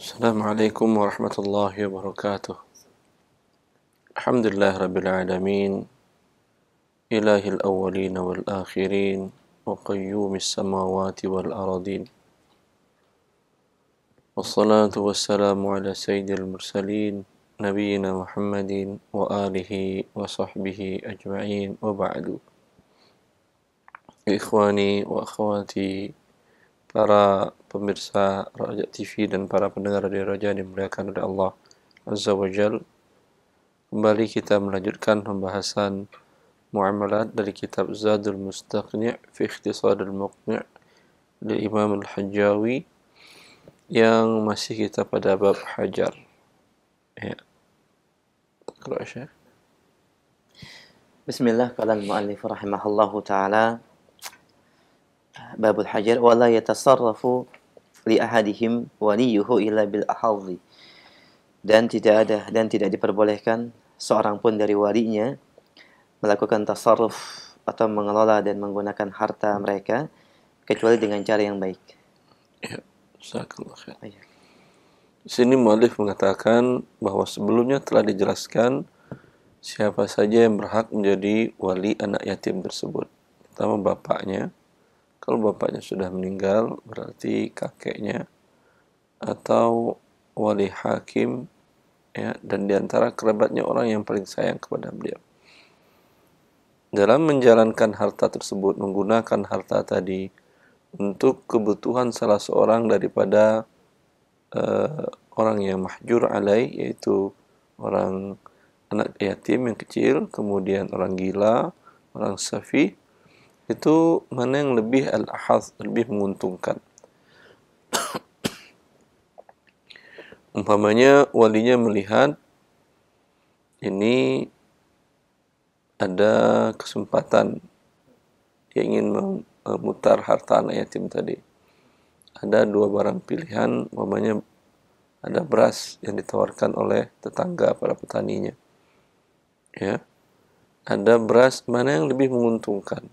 السلام عليكم ورحمة الله وبركاته الحمد لله رب العالمين إله الأولين والآخرين وقيوم السماوات والأرضين والصلاة والسلام على سيد المرسلين نبينا محمد وآله وصحبه أجمعين وبعد إخواني وأخواتي para pemirsa Raja TV dan para pendengar di Raja yang dimuliakan oleh Allah Azza wa Jal. Kembali kita melanjutkan pembahasan muamalat dari kitab Zadul Mustaqni' fi Ikhtisadul Muqni' li Imam Al-Hajjawi yang masih kita pada bab Hajar. Ya. Kalau Syekh. Bismillah kalal muallif rahimahullahu taala Babul Hajar wala yatasarrafu li ahadihim waliyuhu illa bil ahadhi. Dan tidak ada dan tidak diperbolehkan seorang pun dari walinya melakukan tasarruf atau mengelola dan menggunakan harta mereka kecuali dengan cara yang baik. Ya, khair. Sini mualif mengatakan bahwa sebelumnya telah dijelaskan siapa saja yang berhak menjadi wali anak yatim tersebut. Pertama bapaknya, kalau bapaknya sudah meninggal, berarti kakeknya atau wali hakim ya dan diantara kerabatnya orang yang paling sayang kepada beliau. Dalam menjalankan harta tersebut menggunakan harta tadi untuk kebutuhan salah seorang daripada uh, orang yang mahjur alai yaitu orang anak yatim yang kecil, kemudian orang gila, orang safi itu mana yang lebih al-ahaz, lebih menguntungkan. Umpamanya walinya melihat ini ada kesempatan dia ingin memutar eh, harta anak yatim tadi. Ada dua barang pilihan, umpamanya ada beras yang ditawarkan oleh tetangga para petaninya. Ya. Ada beras mana yang lebih menguntungkan?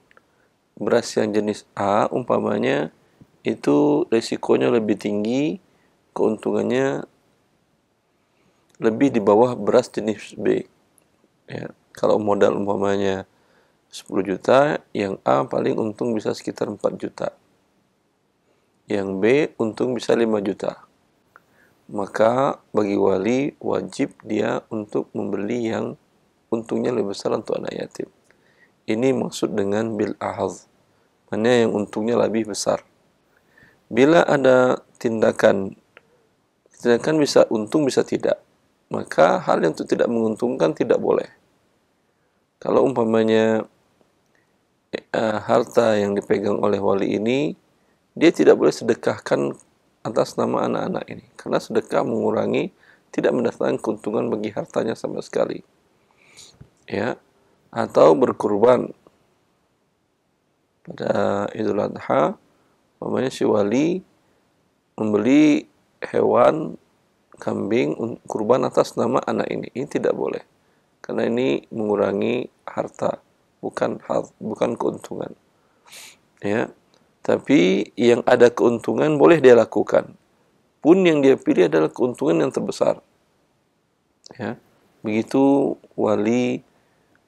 beras yang jenis A umpamanya itu resikonya lebih tinggi, keuntungannya lebih di bawah beras jenis B. Ya, kalau modal umpamanya 10 juta, yang A paling untung bisa sekitar 4 juta. Yang B untung bisa 5 juta. Maka bagi wali wajib dia untuk membeli yang untungnya lebih besar untuk anak yatim. Ini maksud dengan bil ahad Mana yang untungnya lebih besar. Bila ada tindakan, tindakan bisa untung bisa tidak. Maka hal yang tidak menguntungkan tidak boleh. Kalau umpamanya uh, harta yang dipegang oleh wali ini, dia tidak boleh sedekahkan atas nama anak-anak ini. Karena sedekah mengurangi, tidak mendatangkan keuntungan bagi hartanya sama sekali. Ya, atau berkurban pada Idul Adha umpamanya si wali membeli hewan kambing kurban atas nama anak ini ini tidak boleh karena ini mengurangi harta bukan hal bukan keuntungan ya tapi yang ada keuntungan boleh dia lakukan pun yang dia pilih adalah keuntungan yang terbesar ya begitu wali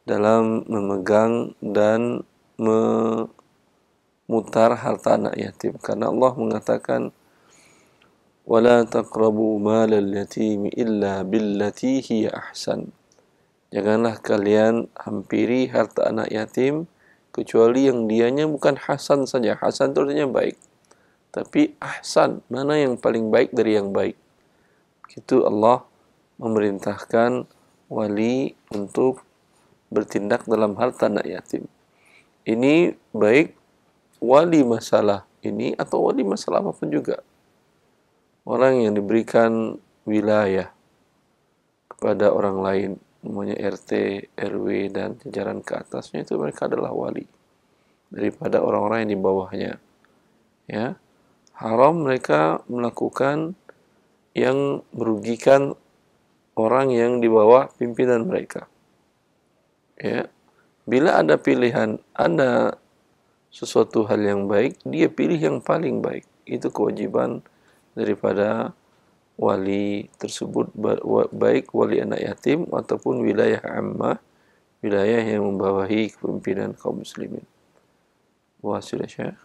dalam memegang dan memutar harta anak yatim karena Allah mengatakan wala taqrabu malal yatim illa billati hiya ahsan janganlah kalian hampiri harta anak yatim kecuali yang dianya bukan hasan saja hasan itu artinya baik tapi ahsan mana yang paling baik dari yang baik itu Allah memerintahkan wali untuk bertindak dalam hal tanah yatim. Ini baik wali masalah ini atau wali masalah apapun juga. Orang yang diberikan wilayah kepada orang lain, namanya RT, RW, dan jajaran ke atasnya itu mereka adalah wali daripada orang-orang yang di bawahnya. Ya, haram mereka melakukan yang merugikan orang yang di bawah pimpinan mereka ya bila ada pilihan ada sesuatu hal yang baik dia pilih yang paling baik itu kewajiban daripada wali tersebut baik wali anak yatim ataupun wilayah ammah wilayah yang membawahi kepemimpinan kaum muslimin wasil syekh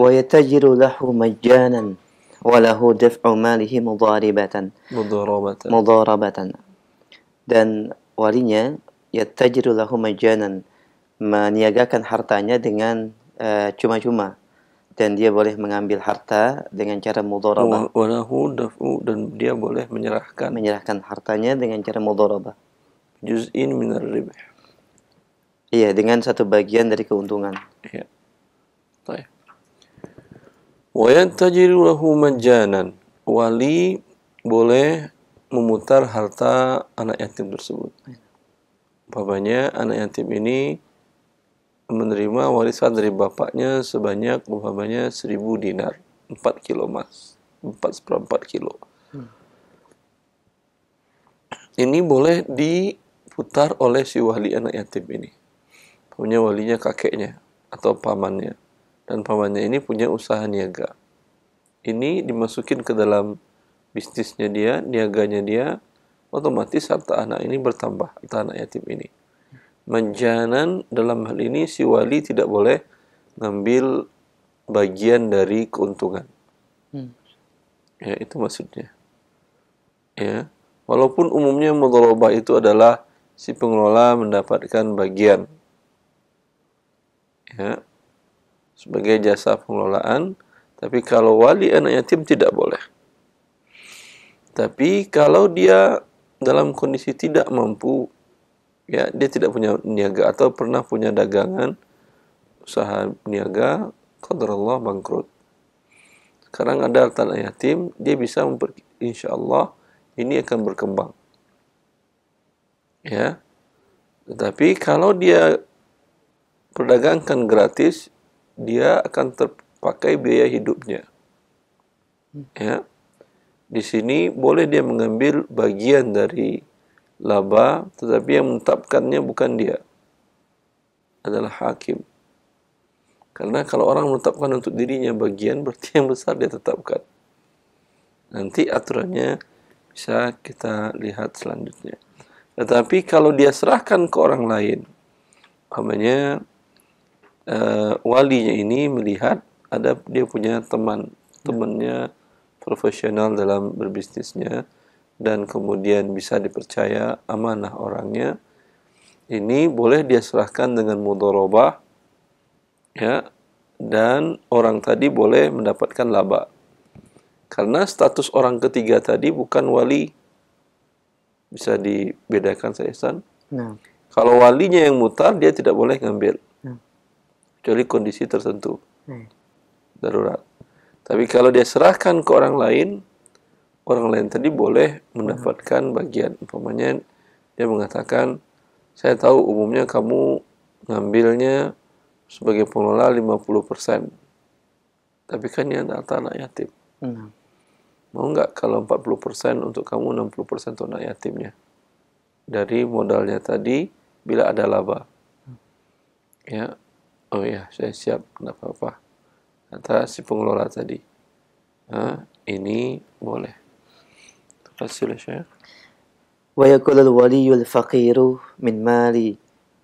ويتجر majanan مجانا وله دفع ماله مضاربة mudharabatan dan walinya ya lahu majanan meniagakan hartanya dengan eh, cuma cuma uh, dan dia boleh mengambil harta dengan cara mudharabah. dan dia boleh menyerahkan menyerahkan hartanya dengan cara mudharabah. Juz'in minar ribh. Iya, dengan satu bagian dari keuntungan. Iya. Baik. Wa yantajiru lahu majanan. Wali boleh memutar harta anak yatim tersebut. Bapaknya iya. anak yatim ini menerima warisan dari bapaknya sebanyak umpamanya seribu dinar, empat kilo emas, empat seperempat kilo. Hmm. Ini boleh diputar oleh si wali anak yatim ini. Punya walinya kakeknya atau pamannya. Dan pamannya ini punya usaha niaga. Ini dimasukin ke dalam bisnisnya dia, niaganya dia, otomatis harta anak ini bertambah, harta anak yatim ini. Menjanan dalam hal ini si wali tidak boleh ngambil bagian dari keuntungan. Hmm. Ya, itu maksudnya. Ya, walaupun umumnya mudharabah itu adalah si pengelola mendapatkan bagian. Ya, sebagai jasa pengelolaan, tapi kalau wali anak yatim tidak boleh. Tapi kalau dia dalam kondisi tidak mampu, ya dia tidak punya niaga atau pernah punya dagangan, usaha niaga, Allah bangkrut. Sekarang ada tanah yatim, dia bisa memper, insya Allah ini akan berkembang. Ya, tetapi kalau dia perdagangkan gratis, dia akan terpakai biaya hidupnya. Hmm. Ya, di sini boleh dia mengambil bagian dari laba, tetapi yang menetapkannya bukan dia. Adalah hakim. Karena kalau orang menetapkan untuk dirinya bagian, berarti yang besar dia tetapkan. Nanti aturannya bisa kita lihat selanjutnya. Tetapi kalau dia serahkan ke orang lain, namanya uh, walinya ini melihat ada dia punya teman, temannya profesional dalam berbisnisnya dan kemudian bisa dipercaya amanah orangnya ini boleh dia serahkan dengan mudorobah ya dan orang tadi boleh mendapatkan laba karena status orang ketiga tadi bukan wali bisa dibedakan saya San nah. kalau walinya yang mutar dia tidak boleh ngambil nah. kecuali kondisi tertentu nah. darurat tapi kalau dia serahkan ke orang lain, orang lain tadi boleh mendapatkan bagian. Umpamanya dia mengatakan, saya tahu umumnya kamu ngambilnya sebagai pengelola 50%. Tapi kan yang harta anak yatim. Mau nggak kalau 40% untuk kamu 60% untuk anak yatimnya? Dari modalnya tadi, bila ada laba. Hmm. Ya, oh ya, saya siap, nggak apa-apa kata si pengelola tadi. Nah, ini boleh. Terima kasih, ويكون الولي الفقير من مال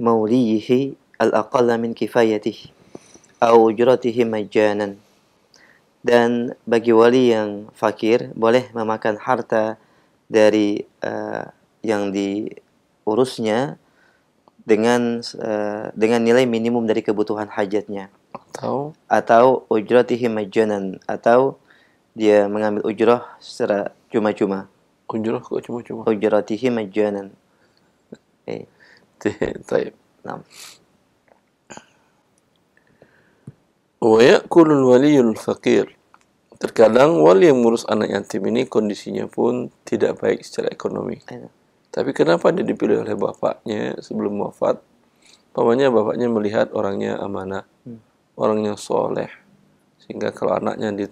موليه الأقل من كفايته أو أجرته مجانا dan bagi wali yang fakir boleh memakan harta dari uh, yang diurusnya dengan uh, dengan nilai minimum dari kebutuhan hajatnya atau atau ujratihi majanan atau dia mengambil ujrah secara cuma-cuma. Ujrah kok cuma-cuma? Ujratihi majanan. Eh. ya'kulu al wali al-faqir. terkadang wali yang mengurus anak yatim ini kondisinya pun tidak baik secara ekonomi iya. tapi kenapa dia dipilih oleh bapaknya sebelum wafat pamannya bapaknya melihat orangnya amanah hmm orang yang soleh sehingga kalau anaknya di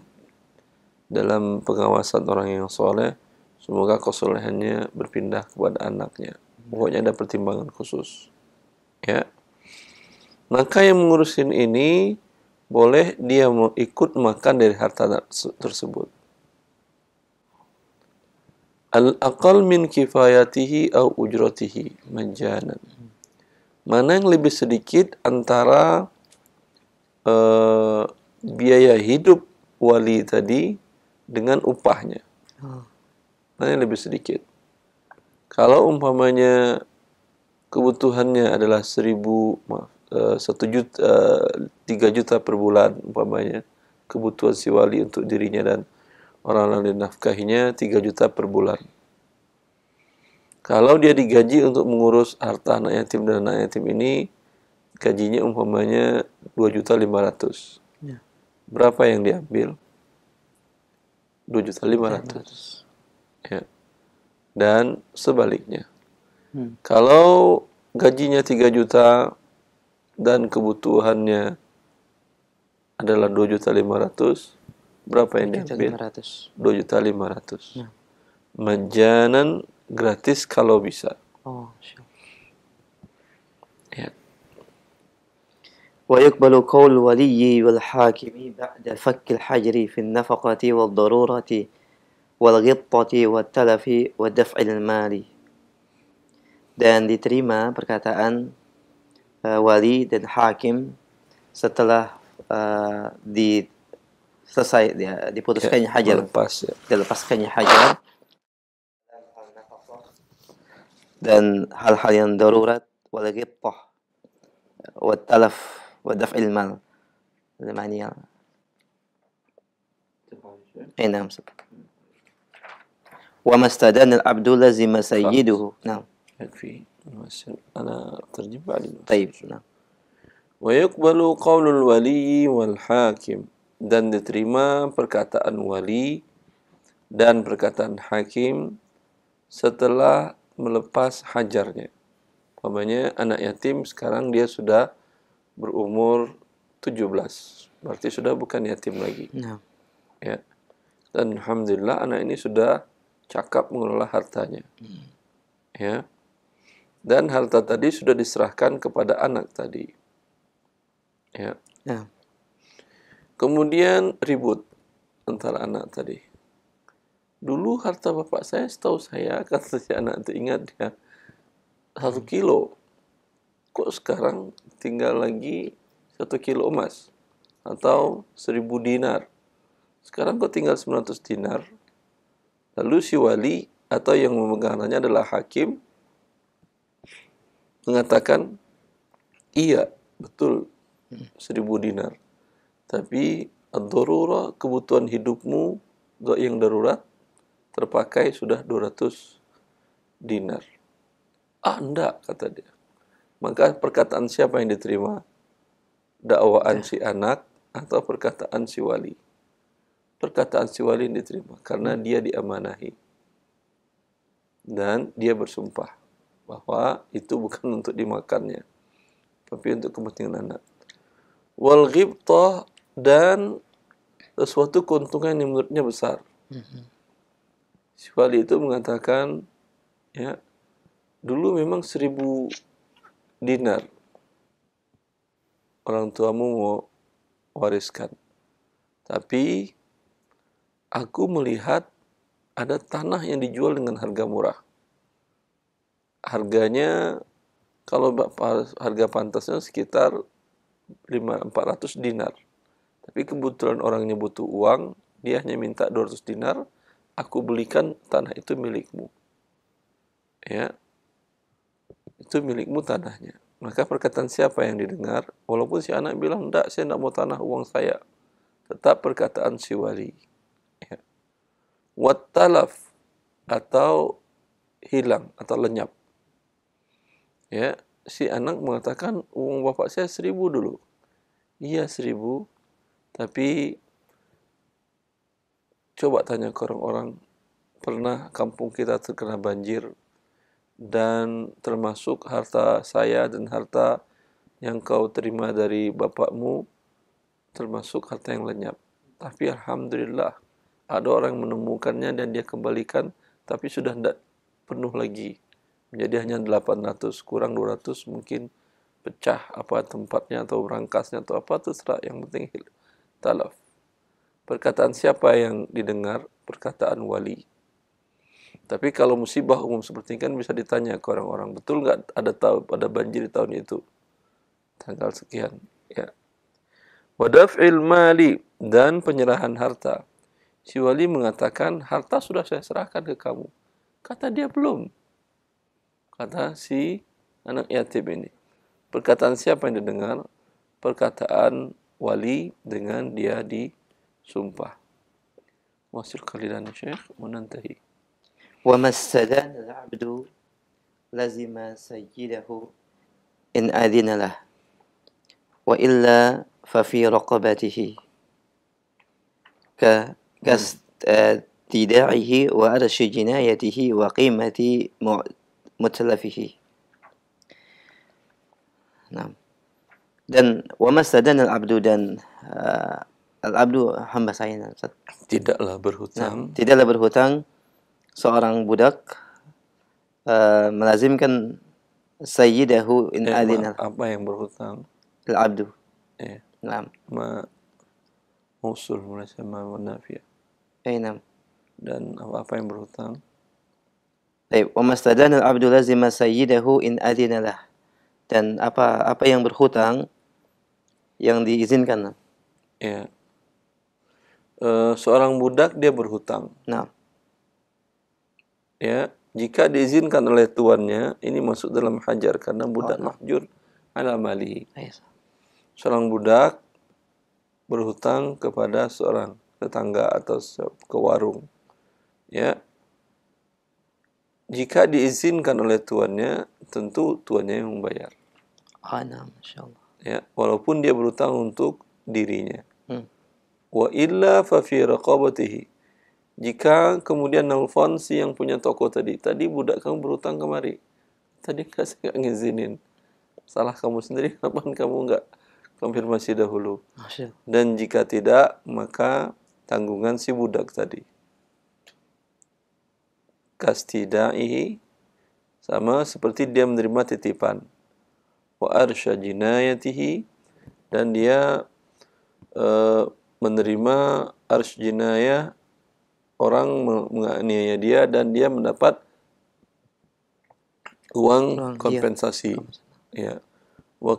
dalam pengawasan orang yang soleh semoga kesolehannya berpindah kepada anaknya pokoknya ada pertimbangan khusus ya maka yang mengurusin ini boleh dia mau ikut makan dari harta tersebut al aqal min kifayatihi au ujratihi majanan mana yang lebih sedikit antara uh, biaya hidup wali tadi dengan upahnya. Oh. Makanya lebih sedikit. Kalau umpamanya kebutuhannya adalah seribu maaf eh, satu juta eh, tiga juta per bulan umpamanya kebutuhan si wali untuk dirinya dan orang lain nafkahnya tiga juta per bulan. Kalau dia digaji untuk mengurus harta anak yatim dan anak yatim ini gajinya umpamanya dua lima Ya. Berapa yang diambil? Dua 2.500. Ya. Dan sebaliknya. Hmm. Kalau gajinya tiga juta dan kebutuhannya adalah dua lima 2.500, berapa yang diambil? Dua lima Ya. Majanan gratis kalau bisa. Oh, sure. Ya. ويقبل قول الولي والحاكم بعد فك الحجر في النفقة والضرورة والغطة والتلف ودفع المال dan diterima perkataan uh, wali dan hakim setelah uh, di selesai ya, diputuskannya ya, hajar melepas, ya. dilepaskannya hajar dan hal-hal yang darurat wal ghibtah wal talaf ودفع المال mal المعنية اي نعم وما استدان العبد لزم سيده نعم يكفي أنا ترجم بعد طيب نعم ويقبل قول الولي والحاكم dan diterima perkataan wali dan perkataan hakim setelah melepas hajarnya. Umpamanya anak yatim sekarang dia sudah berumur 17. Berarti sudah bukan yatim lagi. Nah. Ya. Dan alhamdulillah anak ini sudah cakap mengelola hartanya. Hmm. Ya. Dan harta tadi sudah diserahkan kepada anak tadi. Ya. Nah. Kemudian ribut antara anak tadi. Dulu harta bapak saya setahu saya si anak itu ingat dia ya, satu hmm. kilo kok sekarang tinggal lagi satu kilo emas atau seribu dinar. Sekarang kok tinggal 900 dinar. Lalu si wali atau yang memegangannya adalah hakim mengatakan iya betul seribu dinar. Tapi adorura kebutuhan hidupmu yang darurat terpakai sudah 200 dinar. Ah, enggak, kata dia maka perkataan siapa yang diterima? Dakwaan ya. si anak atau perkataan si wali? Perkataan si wali yang diterima karena hmm. dia diamanahi. Dan dia bersumpah bahwa itu bukan untuk dimakannya, tapi untuk kepentingan anak. Wal ghibtah dan sesuatu keuntungan yang menurutnya besar. Hmm. Si wali itu mengatakan, ya, dulu memang seribu dinar orang tuamu mau wariskan. Tapi aku melihat ada tanah yang dijual dengan harga murah. Harganya kalau harga pantasnya sekitar 400 dinar. Tapi kebetulan orangnya butuh uang, dia hanya minta 200 dinar, aku belikan tanah itu milikmu. Ya, itu milikmu tanahnya. Maka perkataan siapa yang didengar, walaupun si anak bilang, tidak, saya tidak mau tanah uang saya. Tetap perkataan si wali. Ya. Wattalaf atau hilang atau lenyap. Ya, si anak mengatakan uang bapak saya seribu dulu. Iya seribu, tapi coba tanya ke orang-orang pernah kampung kita terkena banjir dan termasuk harta saya dan harta yang kau terima dari bapakmu termasuk harta yang lenyap. Tapi alhamdulillah ada orang menemukannya dan dia kembalikan tapi sudah tidak penuh lagi. Menjadi hanya 800 kurang 200 mungkin pecah apa tempatnya atau rangkasnya atau apa terserah yang penting talaf. Perkataan siapa yang didengar? Perkataan wali. Tapi kalau musibah umum seperti ini kan bisa ditanya ke orang-orang, betul nggak ada tahu pada banjir di tahun itu? Tanggal sekian, ya. Wadaf ilmali dan penyerahan harta. Si wali mengatakan, harta sudah saya serahkan ke kamu. Kata dia belum. Kata si anak yatim ini. Perkataan siapa yang didengar? Perkataan wali dengan dia disumpah. Wasil kalidan syekh menantahi. وما استدان العبد لزم سيده إن أذن له وإلا ففي رقبته كاستداعه وأرش جنايته وقيمة متلفه نعم dan wamasa dan al-abdu dan uh, al-abdu hamba saya tidaklah berhutang nah, tidaklah berhutang seorang budak uh, melazimkan sayyidahu in eh, adina. Apa yang berhutang? Al-abdu. Eh. Naam. Ma musul mulasa ma nafia. Eh, naam. Dan apa-apa yang berhutang? Baik, eh, wa mastadana al-abdu lazima sayyidahu in adina lah. Dan apa apa yang berhutang yang diizinkan. Ya. Uh, seorang budak dia berhutang. Nah ya jika diizinkan oleh tuannya ini masuk dalam hajar karena budak oh. mahjur ala mali iya, seorang budak berhutang kepada seorang tetangga atau ke warung ya jika diizinkan oleh tuannya tentu tuannya yang membayar Ana, masyaAllah. ya walaupun dia berhutang untuk dirinya hmm. wa illa fa fi raqabatihi jika kemudian nelfon si yang punya toko tadi, tadi budak kamu berutang kemari. Tadi kasih saya nggak ngizinin. Salah kamu sendiri, kenapa kamu nggak konfirmasi dahulu? Dan jika tidak, maka tanggungan si budak tadi. kas Kastidai sama seperti dia menerima titipan. Wa arsha jinayatihi dan dia uh, menerima arsh jinayah orang menganiaya dia dan dia mendapat uang, iya. kompensasi. Ya. Wa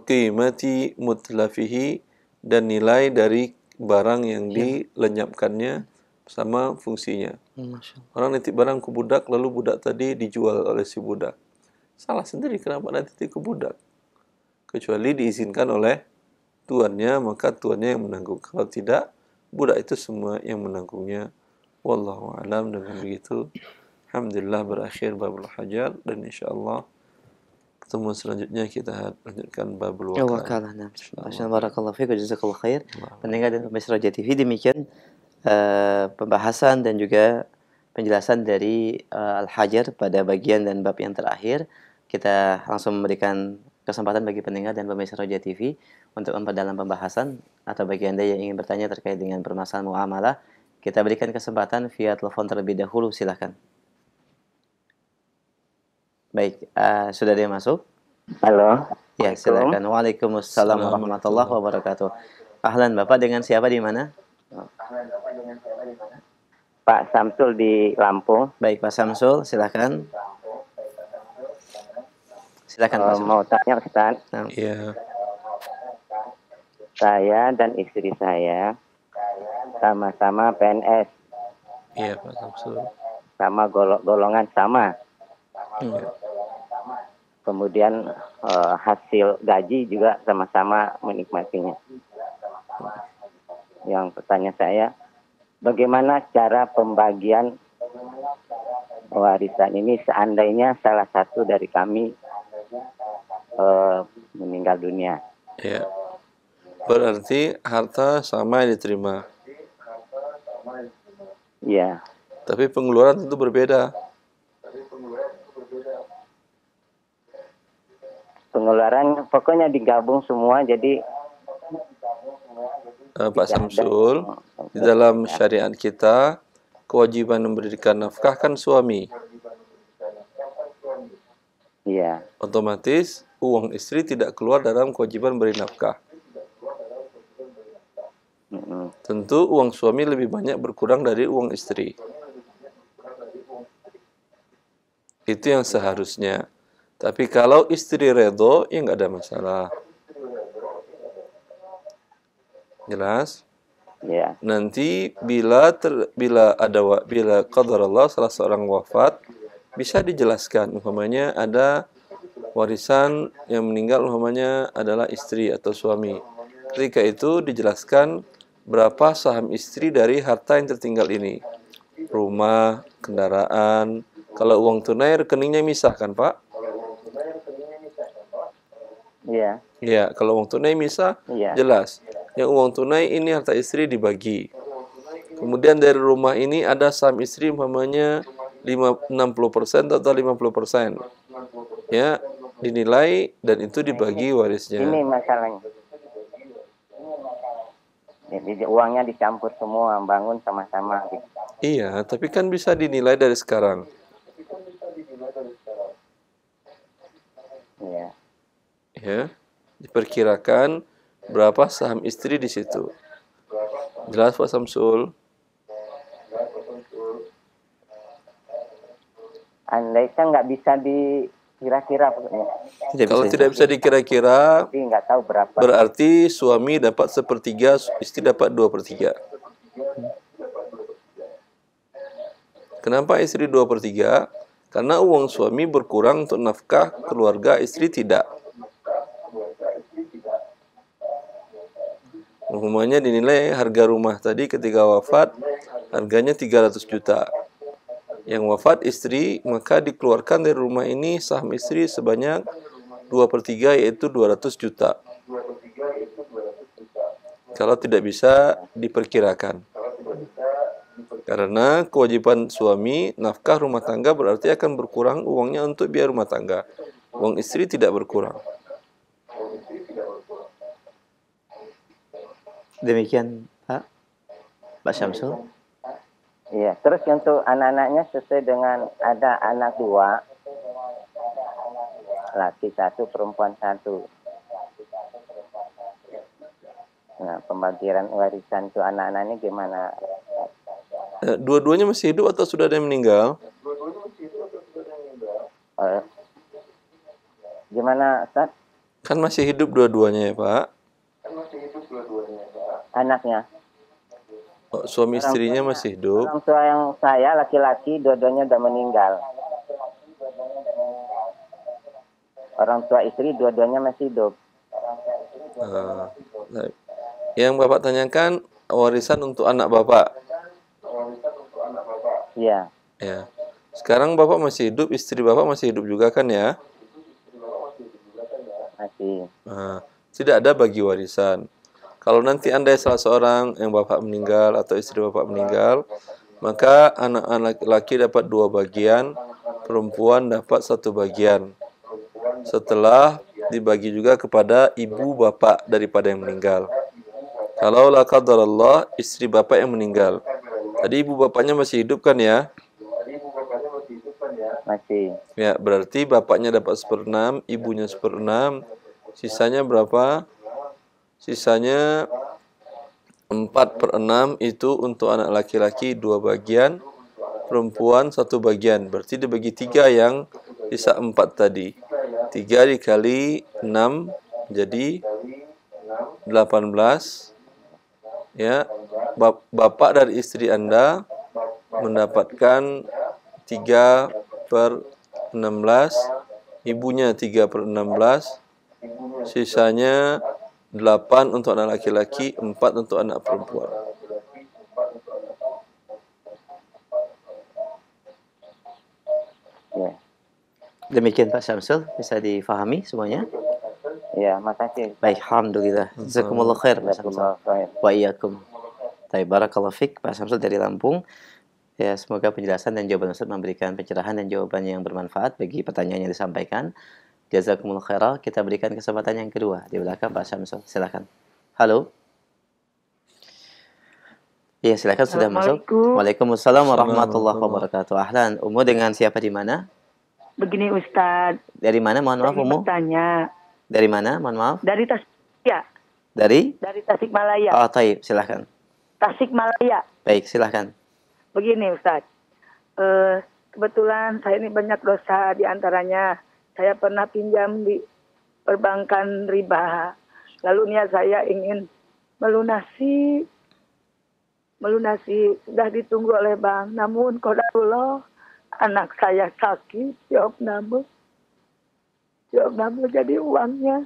mutlafihi dan nilai dari barang yang iya. dilenyapkannya sama fungsinya. Ya, orang nitip barang ke budak lalu budak tadi dijual oleh si budak. Salah sendiri kenapa nanti titip ke budak? Kecuali diizinkan oleh tuannya maka tuannya yang menanggung. Kalau tidak budak itu semua yang menanggungnya. Wallahu alam dengan begitu Alhamdulillah berakhir babul Hajar dan insya Allah selanjutnya kita lanjutkan babul wakal. Ya wakalah. Masyaallah barakallahu fiik jazakallahu khair. Pendengar dan pemirsa Raja TV demikian uh, pembahasan dan juga penjelasan dari uh, Al-Hajar pada bagian dan bab yang terakhir. Kita langsung memberikan kesempatan bagi pendengar dan pemirsa Roja TV untuk memperdalam pembahasan atau bagi Anda yang ingin bertanya terkait dengan permasalahan muamalah kita berikan kesempatan via telepon terlebih dahulu, silahkan. Baik, uh, sudah dia masuk? Halo. Ya, silakan. Waalaikumsalam warahmatullahi wabarakatuh. Ahlan, Bapak dengan siapa di mana? Pak Samsul di Lampung. Baik, Pak Samsul, silakan. Silakan Pak eh, Samsul. Mau tanya Ustaz. Nah. Iya. Yeah. Saya dan istri saya sama-sama PNS. Iya Pak Samsul. Sama golongan sama. Iya. Kemudian uh, hasil gaji juga sama-sama menikmatinya. Yang pertanyaan saya, bagaimana cara pembagian warisan ini seandainya salah satu dari kami uh, meninggal dunia? Iya. Berarti harta sama yang diterima. Iya. Tapi pengeluaran tentu berbeda. Pengeluaran pokoknya digabung semua jadi uh, Pak Samsul di dalam syariat kita kewajiban memberikan nafkah kan suami. Iya. Otomatis uang istri tidak keluar dalam kewajiban beri nafkah. Tentu uang suami lebih banyak berkurang dari uang istri. Itu yang seharusnya. Tapi kalau istri redho, ya nggak ada masalah. Jelas? Ya. Nanti bila ter, bila ada bila qadar Allah salah seorang wafat bisa dijelaskan umpamanya ada warisan yang meninggal umpamanya adalah istri atau suami. Ketika itu dijelaskan berapa saham istri dari harta yang tertinggal ini. Rumah, kendaraan, kalau uang tunai rekeningnya misah kan Pak? Iya. Iya, kalau uang tunai misah ya. jelas. Yang uang tunai ini harta istri dibagi. Kemudian dari rumah ini ada saham istri umpamanya puluh 60% atau 50%. Ya, dinilai dan itu dibagi warisnya. Ini masalahnya. Jadi uangnya dicampur semua, bangun sama-sama. Iya, tapi kan bisa dinilai dari sekarang. Iya. Ya, diperkirakan berapa saham istri di situ. Jelas Pak Samsul? Andai kan nggak bisa di Kira-kira Kalau tidak bisa dikira-kira, Berarti suami dapat sepertiga, istri dapat dua per tiga. Kenapa istri dua per tiga? Karena uang suami berkurang untuk nafkah keluarga istri tidak. Rumahnya dinilai harga rumah tadi ketika wafat harganya 300 juta yang wafat istri, maka dikeluarkan dari rumah ini saham istri sebanyak 2 per 3 yaitu 200 juta. Kalau tidak bisa diperkirakan. Karena kewajiban suami nafkah rumah tangga berarti akan berkurang uangnya untuk biaya rumah tangga. Uang istri tidak berkurang. Demikian Pak, Pak Syamsul. Iya, terus untuk anak-anaknya sesuai dengan ada anak dua, laki satu, perempuan satu. Nah, pembagian warisan untuk anak-anaknya gimana? Eh, dua-duanya masih hidup atau sudah ada yang meninggal? Dua-duanya eh, gimana, Ustaz? Kan masih hidup dua-duanya ya, Pak? Kan masih hidup dua-duanya, Pak. Anaknya? Oh, suami orang istrinya tuanya, masih hidup. Orang tua yang saya laki-laki dua-duanya sudah meninggal. Orang tua istri dua-duanya masih hidup. Uh, nah. yang Bapak tanyakan warisan untuk anak Bapak. Iya. Ya. Sekarang Bapak masih hidup, istri Bapak masih hidup juga kan ya? Masih. Uh, tidak ada bagi warisan. Kalau nanti Anda salah seorang yang bapak meninggal atau istri bapak meninggal, maka anak-anak laki dapat dua bagian, perempuan dapat satu bagian. Setelah dibagi juga kepada ibu bapak daripada yang meninggal. Kalau la Allah istri bapak yang meninggal. Tadi ibu bapaknya masih hidup kan ya? Masih. Ya, berarti bapaknya dapat seperenam, ibunya seperenam, sisanya berapa? Sisanya 4 per 6 itu untuk anak laki-laki dua bagian, perempuan satu bagian. Berarti dibagi tiga yang sisa 4 tadi. 3 dikali 6 jadi 18. Ya, bapak dari istri Anda mendapatkan 3 per 16, ibunya 3 per 16, sisanya delapan untuk anak laki-laki, empat untuk anak perempuan. Ya. Demikian Pak Syamsul, bisa difahami semuanya? Ya, makasih. Baik, Alhamdulillah. Jazakumullah khair, Pak Syamsul. Wa iyakum. Tapi barakallahu Pak Syamsul dari Lampung. Ya, semoga penjelasan dan jawaban Ustaz memberikan pencerahan dan jawaban yang bermanfaat bagi pertanyaan yang disampaikan. Jazakumul khairah. Kita berikan kesempatan yang kedua di belakang Pak Syamsul. Silakan. Halo. Iya, silakan sudah masuk. Waalaikumsalam warahmatullahi wabarakatuh. Ahlan, Umu dengan siapa di mana? Begini Ustaz. Dari mana mohon maaf Umu? Tanya. Dari mana mohon maaf? Dari Tasik. ya. Dari? Dari Tasikmalaya. Oh, taib, silakan. Tasikmalaya. Baik, silakan. Begini Ustaz. Uh, eh, kebetulan saya ini banyak dosa di antaranya saya pernah pinjam di perbankan riba. Lalu niat saya ingin melunasi melunasi sudah ditunggu oleh bank. Namun kodarullah anak saya sakit, jawab nama. Jawab nama jadi uangnya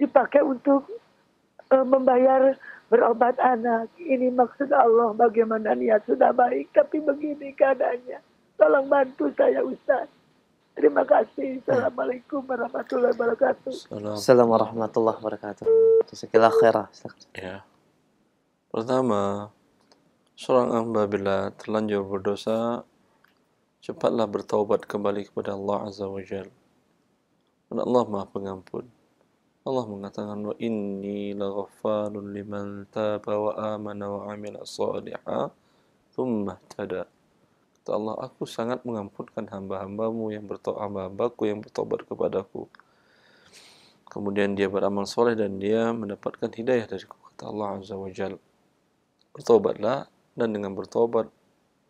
dipakai untuk uh, membayar berobat anak. Ini maksud Allah bagaimana niat sudah baik tapi begini keadaannya. Tolong bantu saya Ustaz. Terima kasih. Assalamualaikum warahmatullahi wabarakatuh. Assalamualaikum warahmatullahi wabarakatuh. Tersekilah khairah. Ya. Pertama, seorang hamba bila terlanjur berdosa, cepatlah bertaubat kembali kepada Allah Azza wa Jal. Dan Allah maha pengampun. Allah mengatakan, Wa inni laghaffarun liman taba wa amana wa amila saliha, thumma tada kata Allah, aku sangat mengampunkan hamba-hambamu yang bertobat hamba-hambaku yang bertobat kepadaku. Kemudian dia beramal soleh dan dia mendapatkan hidayah dari kata Allah Azza wa Jal. Bertobatlah dan dengan bertobat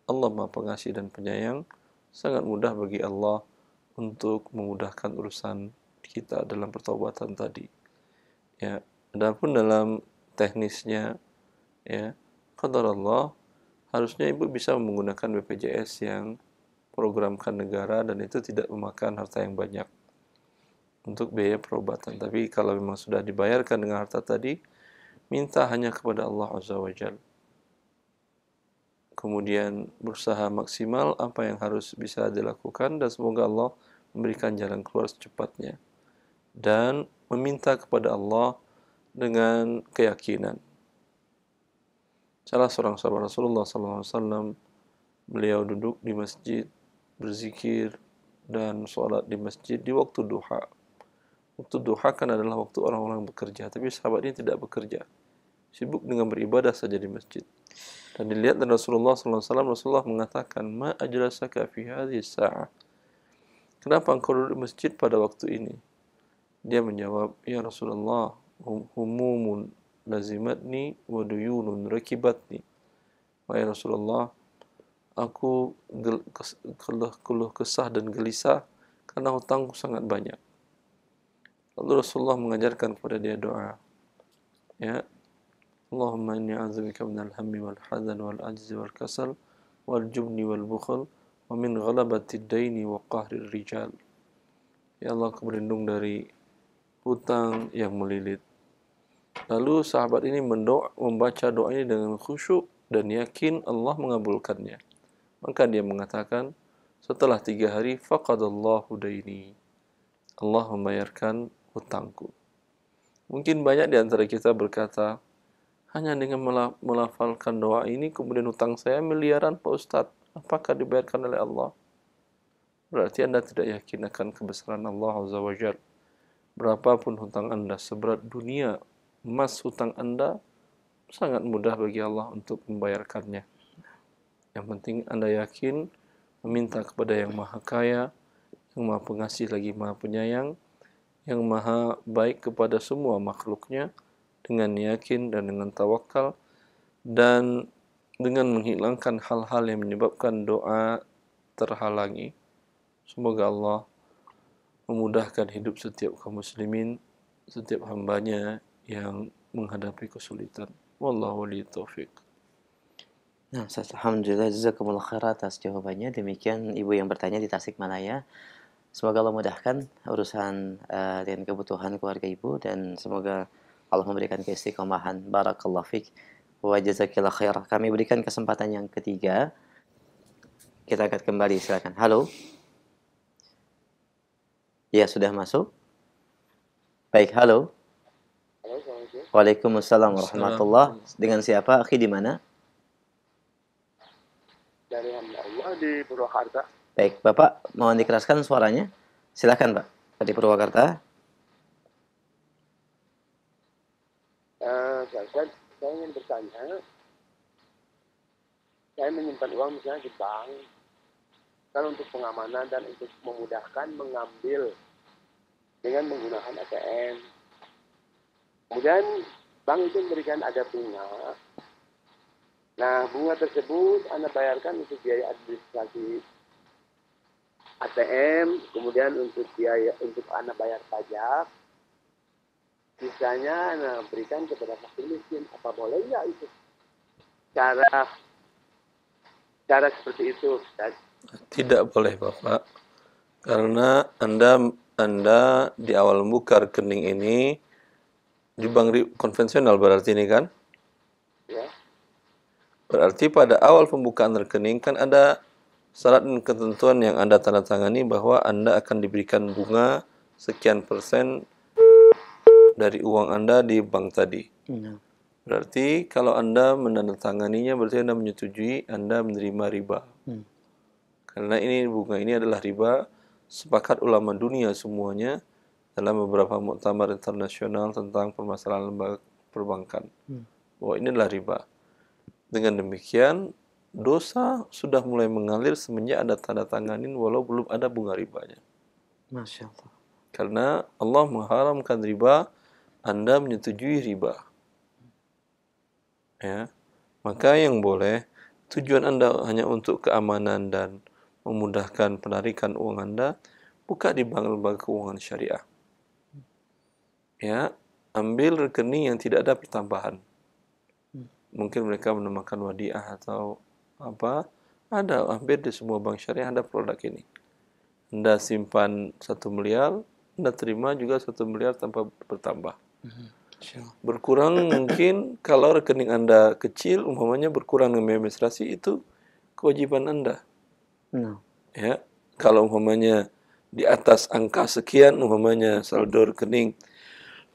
Allah Maha Pengasih dan Penyayang sangat mudah bagi Allah untuk memudahkan urusan kita dalam pertobatan tadi. Ya, adapun dalam teknisnya ya, qadar Allah harusnya ibu bisa menggunakan BPJS yang programkan negara dan itu tidak memakan harta yang banyak untuk biaya perobatan. Tapi kalau memang sudah dibayarkan dengan harta tadi, minta hanya kepada Allah Azza wa Jal. Kemudian berusaha maksimal apa yang harus bisa dilakukan dan semoga Allah memberikan jalan keluar secepatnya. Dan meminta kepada Allah dengan keyakinan. Salah seorang sahabat Rasulullah SAW beliau duduk di masjid berzikir dan sholat di masjid di waktu duha. Waktu duha kan adalah waktu orang-orang bekerja, tapi sahabat ini tidak bekerja. Sibuk dengan beribadah saja di masjid. Dan dilihat dari Rasulullah SAW, Rasulullah mengatakan, Ma ajlasaka fi hadhi sa'ah. Kenapa engkau duduk di masjid pada waktu ini? Dia menjawab, Ya Rasulullah, humumun lazimatni wa duyunun rakibatni. Wahai Rasulullah, aku keluh, keluh kesah dan gelisah karena hutangku sangat banyak. Lalu Rasulullah mengajarkan kepada dia doa. Ya. Allahumma inni a'udzubika min al-hammi wal hazan wal ajzi wal kasal wal jubni wal bukhl wa min ghalabati daini wa qahri rijal. Ya Allah, aku berlindung dari hutang yang melilit, Lalu sahabat ini mendoa, membaca doa ini dengan khusyuk dan yakin Allah mengabulkannya. Maka dia mengatakan, setelah tiga hari, faqadallahu daini. Allah membayarkan hutangku. Mungkin banyak di antara kita berkata, hanya dengan melafalkan doa ini, kemudian hutang saya miliaran Pak Ustadz. Apakah dibayarkan oleh Allah? Berarti Anda tidak yakin akan kebesaran Allah Azza wa Berapapun hutang Anda, seberat dunia emas hutang Anda sangat mudah bagi Allah untuk membayarkannya. Yang penting Anda yakin meminta kepada Yang Maha Kaya, Yang Maha Pengasih lagi Maha Penyayang, Yang Maha Baik kepada semua makhluknya dengan yakin dan dengan tawakal dan dengan menghilangkan hal-hal yang menyebabkan doa terhalangi. Semoga Allah memudahkan hidup setiap kaum muslimin, setiap hambanya yang menghadapi kesulitan. Wallahu li taufik. Nah, Ustaz, Alhamdulillah, jazakumullah khair atas jawabannya. Demikian ibu yang bertanya di Tasikmalaya. Semoga Allah mudahkan urusan uh, dan kebutuhan keluarga ibu dan semoga Allah memberikan keistiqomahan. Barakallah fiq, wa jazakillah khair. Kami berikan kesempatan yang ketiga. Kita akan kembali, silakan. Halo. Ya, sudah masuk? Baik, halo. Waalaikumsalam warahmatullah. Dengan siapa? Akhi di mana? Dari Allah di Purwakarta. Baik, Bapak mau dikeraskan suaranya. Silakan, Pak. Dari Purwakarta. Uh, eh, saya, saya ingin bertanya. Saya menyimpan uang misalnya di bank. Kan untuk pengamanan dan untuk memudahkan mengambil dengan menggunakan ATM Kemudian bank itu memberikan ada bunga. Nah, bunga tersebut Anda bayarkan untuk biaya administrasi ATM, kemudian untuk biaya untuk Anda bayar pajak. Sisanya Anda berikan kepada fakir miskin. Apa boleh ya itu? Cara cara seperti itu. Ustaz. Tidak boleh, Bapak. Karena Anda Anda di awal buka rekening ini di bank konvensional berarti ini kan? Ya. Berarti pada awal pembukaan rekening kan ada syarat dan ketentuan yang Anda tanda tangani bahwa Anda akan diberikan bunga sekian persen dari uang Anda di bank tadi. Ya. Berarti kalau Anda menandatanganinya berarti Anda menyetujui Anda menerima riba. Hmm. Karena ini bunga ini adalah riba sepakat ulama dunia semuanya dalam beberapa muktamar internasional tentang permasalahan lembaga perbankan hmm. bahwa ini adalah riba. Dengan demikian dosa sudah mulai mengalir semenjak ada tanda tanganin walau belum ada bunga ribanya. Masya Allah. Karena Allah mengharamkan riba, Anda menyetujui riba. Ya, maka yang boleh tujuan Anda hanya untuk keamanan dan memudahkan penarikan uang Anda, buka di bank lembaga keuangan syariah ya ambil rekening yang tidak ada pertambahan hmm. mungkin mereka menemukan wadiah atau apa ada hampir di semua bank syariah ada produk ini anda simpan satu miliar anda terima juga satu miliar tanpa bertambah hmm, berkurang mungkin kalau rekening anda kecil umpamanya berkurang dengan administrasi itu kewajiban anda ya kalau umpamanya di atas angka sekian umpamanya saldo rekening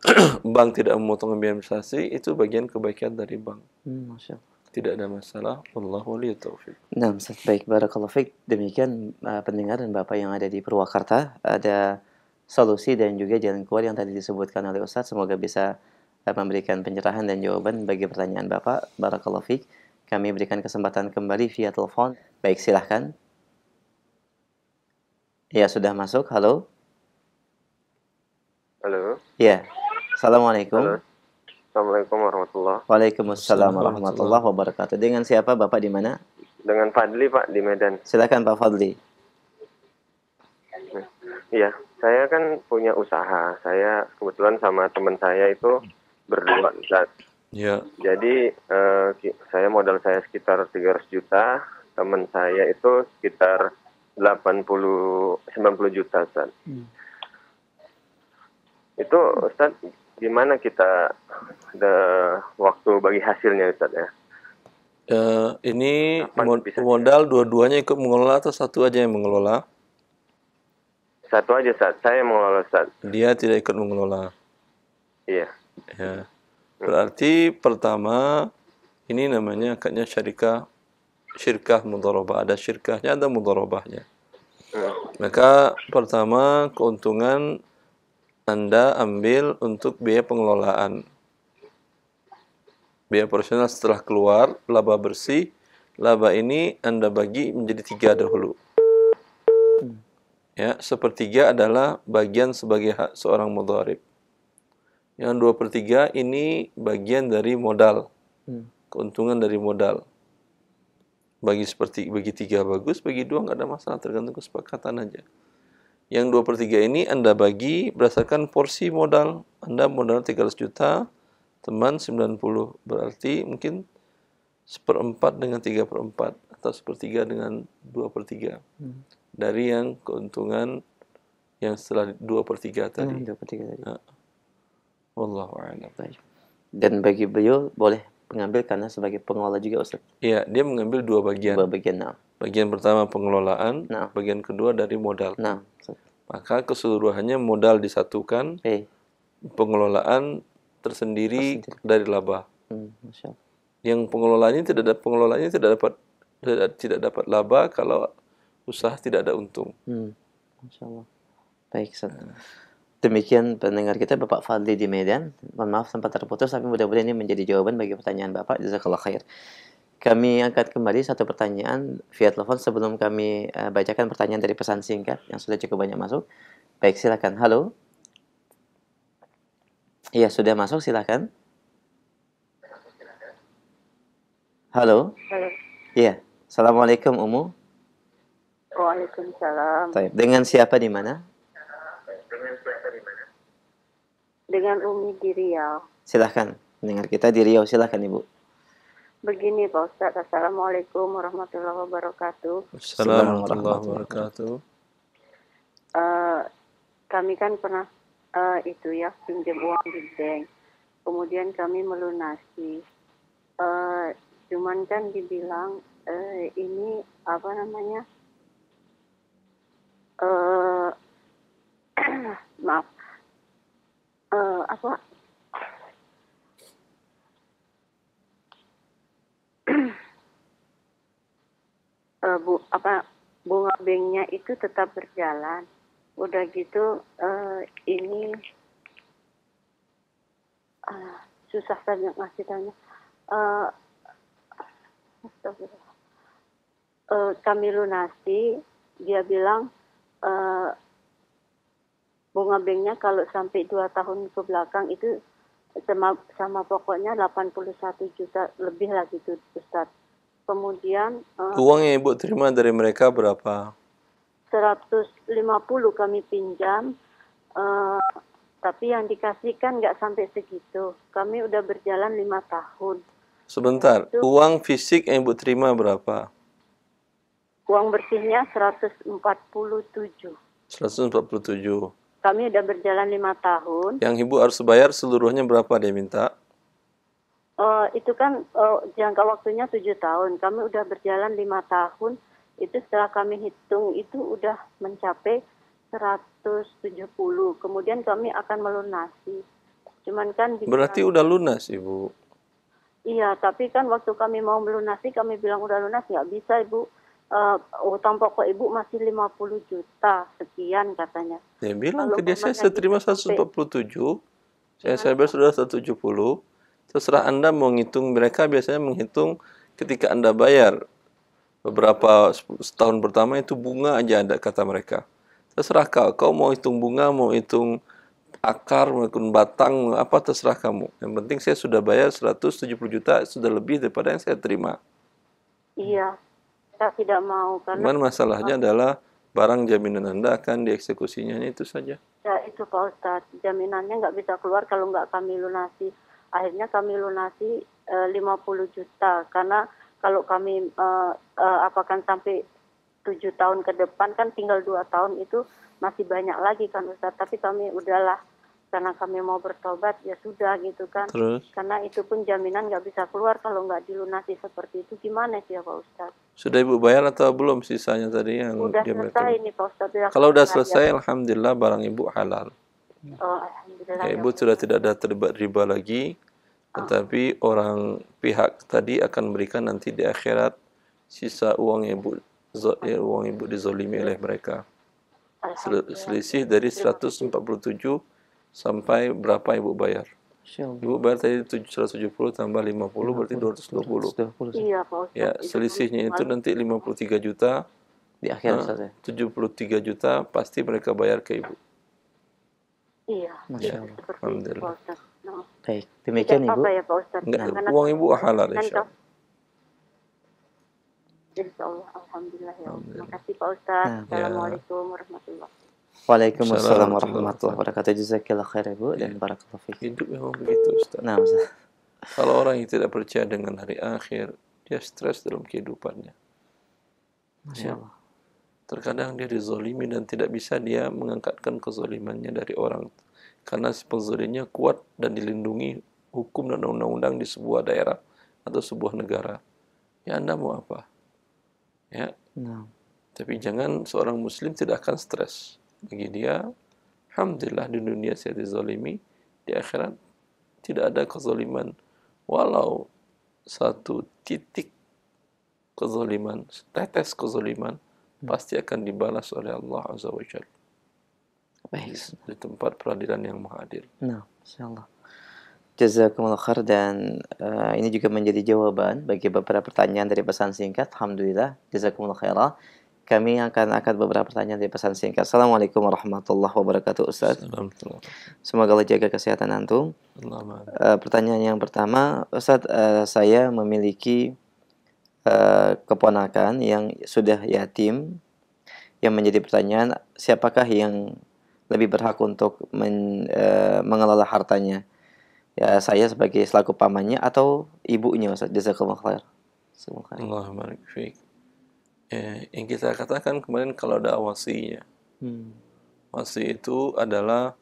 bank tidak memotong biaya administrasi itu bagian kebaikan dari bank. Hmm, Masya Allah. Tidak ada masalah. Allah wali taufik. Nah, Ustaz, baik. Barakallahu fiik. Demikian uh, pendengar dan Bapak yang ada di Purwakarta. Ada solusi dan juga jalan keluar yang tadi disebutkan oleh Ustaz. Semoga bisa uh, memberikan pencerahan dan jawaban bagi pertanyaan Bapak. Barakallahu fiik. Kami berikan kesempatan kembali via telepon. Baik, silahkan. Ya, sudah masuk. Halo. Halo. Ya. Assalamualaikum. Assalamualaikum warahmatullahi Waalaikumsalam warahmatullahi wabarakatuh. Dengan siapa Bapak di mana? Dengan Fadli Pak di Medan. Silakan Pak Fadli. Nah, iya, saya kan punya usaha. Saya kebetulan sama teman saya itu berdua Ustaz. Iya. Jadi eh, saya modal saya sekitar 300 juta, teman saya itu sekitar 80 90 juta Ustaz. Hmm. Itu Ustaz gimana kita ada waktu bagi hasilnya Ustaz ya? Uh, ini modal dua-duanya ikut mengelola atau satu aja yang mengelola? Satu aja Ustaz, saya yang mengelola Ustaz. Dia tidak ikut mengelola. Iya. Ya. Berarti hmm. pertama ini namanya akadnya syarikah syirkah mudharabah. Ada syirkahnya, ada mudorobahnya Hmm. Maka pertama keuntungan anda ambil untuk biaya pengelolaan. Biaya operasional setelah keluar, laba bersih, laba ini Anda bagi menjadi tiga dahulu. Ya, sepertiga adalah bagian sebagai hak seorang mudharib. Yang dua per tiga ini bagian dari modal. Keuntungan dari modal bagi seperti bagi tiga bagus bagi dua nggak ada masalah tergantung kesepakatan aja yang 2 per 3 ini Anda bagi berdasarkan porsi modal. Anda modal 300 juta, teman 90. Berarti mungkin 1 per 4 dengan 3 per 4 atau 1 per 3 dengan 2 per 3. Hmm. Dari yang keuntungan yang setelah 2 per 3 hmm, tadi. Hmm, 2 per 3 tadi. Nah. Wallahu Dan bagi beliau boleh mengambil karena sebagai pengelola juga Ustaz. Iya, dia mengambil dua bagian. Dua bagian. Nah. Bagian pertama pengelolaan, nah. bagian kedua dari modal. Nah. Maka keseluruhannya modal disatukan, iya. pengelolaan tersendiri, tersendiri dari laba. Hmm, yang pengelolaannya tidak ada pengelolaannya tidak dapat tidak, tidak dapat laba kalau usaha tidak ada untung. Hmm. Masya Allah. Baik, Ustaz. Demikian pendengar kita Bapak Fadli di Medan. Mohon maaf sempat terputus tapi mudah-mudahan ini menjadi jawaban bagi pertanyaan Bapak. Jazakallah khair. Kami angkat kembali satu pertanyaan via telepon sebelum kami uh, bacakan pertanyaan dari pesan singkat yang sudah cukup banyak masuk. Baik, silakan. Halo. Iya, sudah masuk, silakan. Halo. Halo. Iya. Assalamualaikum, Umu. Waalaikumsalam. Taip. Dengan siapa di mana? Dengan Umi di Riau. Silahkan. Dengar kita di Riau, silahkan Ibu. Begini Pak Ustadz, Assalamualaikum warahmatullahi wabarakatuh. Assalamualaikum warahmatullahi wabarakatuh. Uh, kami kan pernah uh, itu ya pinjam uang di bank, kemudian kami melunasi. Uh, cuman kan dibilang uh, ini apa namanya? Uh, maaf. Uh, apa uh, bu apa bunga banknya itu tetap berjalan udah gitu uh, ini uh, susah banyak ngasih tanya uh, uh, kami lunasi dia bilang uh, bunga banknya kalau sampai dua tahun ke belakang itu sama sama pokoknya 81 juta lebih lah gitu Ustadz Kemudian uh, uang yang Ibu terima dari mereka berapa? 150 kami pinjam. Uh, tapi yang dikasihkan nggak sampai segitu. Kami udah berjalan lima tahun. Sebentar, Itu, uang fisik yang Ibu terima berapa? Uang bersihnya 147. 147. Kami udah berjalan lima tahun. Yang Ibu harus bayar seluruhnya berapa dia minta? uh, itu kan uh, jangka waktunya tujuh tahun. Kami udah berjalan lima tahun. Itu setelah kami hitung itu udah mencapai 170. Kemudian kami akan melunasi. Cuman kan berarti udah lunas ibu. Iya, tapi kan waktu kami mau melunasi kami bilang udah lunas nggak bisa ibu. Uh, eh, utang oh, pokok ibu masih 50 juta sekian katanya. Dia bilang Lalu ke dia saya terima 147, saya saya sudah 170 terserah Anda mau menghitung mereka biasanya menghitung ketika Anda bayar beberapa setahun pertama itu bunga aja ada kata mereka terserah kau kau mau hitung bunga mau hitung akar maupun batang apa terserah kamu. Yang penting saya sudah bayar 170 juta sudah lebih daripada yang saya terima. Iya, saya tidak mau karena. Cuman masalahnya adalah barang jaminan anda akan dieksekusinya itu saja. Ya itu Pak Ustadz, jaminannya nggak bisa keluar kalau nggak kami lunasi akhirnya kami lunasi eh, lima puluh juta karena kalau kami eh, eh, apakan sampai tujuh tahun ke depan kan tinggal dua tahun itu masih banyak lagi kan Ustaz tapi kami udahlah karena kami mau bertobat ya sudah gitu kan Terus? karena itu pun jaminan nggak bisa keluar kalau nggak dilunasi seperti itu gimana sih ya Pak Ustadz sudah ibu bayar atau belum sisanya tadi yang udah selesai ini Pak Ustaz ya, kalau udah selesai ya. alhamdulillah barang ibu halal Oh, alhamdulillah. Ya, ya ibu sudah tidak ada terlibat riba lagi, oh. tetapi oh. orang pihak tadi akan memberikan nanti di akhirat sisa uang ibu oh. eh, uang ibu dizolimi oleh mereka. Selisih dari 147 sampai berapa ibu bayar? Ibu bayar tadi 770 tambah 50 berarti 220. Iya, Ya, selisihnya itu nanti 53 juta di akhirat. 73 nah, ya? juta pasti mereka bayar ke ibu. Iya. Masya iya, Allah. Ya, Alhamdulillah. Itu, nah. Baik, demikian Ibu. Apa ya, Pak Ustaz? Enggak, nah. uang Ibu halal insya Allah. Insya Allah, Alhamdulillah ya. Alhamdulillah. kasih Pak Ustaz. Nah, ya. Assalamualaikum ya. warahmatullahi Waalaikumsalam warahmatullahi wabarakatuh. Jazakallah khair Ibu dan iya. barakallahu fiik. Hidup memang begitu Ustaz. Nah, Ustaz. Kalau orang yang tidak percaya dengan hari akhir, dia stres dalam kehidupannya. Masyaallah. Ya terkadang dia dizolimi dan tidak bisa dia mengangkatkan kezolimannya dari orang karena si penzolimnya kuat dan dilindungi hukum dan undang-undang di sebuah daerah atau sebuah negara ya anda mau apa ya no. Nah. tapi jangan seorang muslim tidak akan stres bagi dia alhamdulillah di dunia saya dizolimi di akhirat tidak ada kezoliman walau satu titik kezoliman, tetes kezoliman, Hmm. pasti akan dibalas oleh Allah Azza wa Jal. Baik. Di, tempat peradilan yang Mahadir. Nah, insyaallah. Jazakumullah khair dan uh, ini juga menjadi jawaban bagi beberapa pertanyaan dari pesan singkat. Alhamdulillah, jazakumullah khairah. Kami akan angkat beberapa pertanyaan dari pesan singkat. Assalamualaikum warahmatullahi wabarakatuh, Ustaz. Semoga Allah jaga kesehatan antum. Uh, pertanyaan yang pertama, Ustaz, uh, saya memiliki uh, keponakan yang sudah yatim yang menjadi pertanyaan siapakah yang lebih berhak untuk men, uh, mengelola hartanya ya saya sebagai selaku pamannya atau ibunya Ustaz jazakallahu khair. Allahumma eh, yang kita katakan kemarin kalau ada wasinya. Hmm. Wasi itu adalah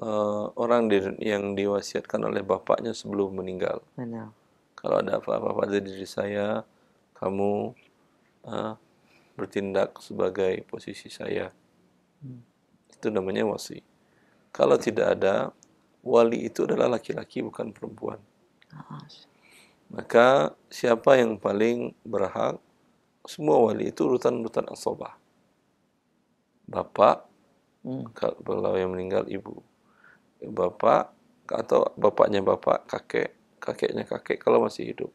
uh, orang di, yang diwasiatkan oleh bapaknya sebelum meninggal. Benar. Kalau ada apa-apa pada diri saya, kamu uh, bertindak sebagai posisi saya. Hmm. Itu namanya wasi. Kalau tidak ada, wali itu adalah laki-laki bukan perempuan. Ah, Maka siapa yang paling berhak? Semua wali itu urutan-urutan asobah. Bapak, hmm. kalau yang meninggal ibu. Bapak, atau bapaknya bapak, kakek, kakeknya kakek kalau masih hidup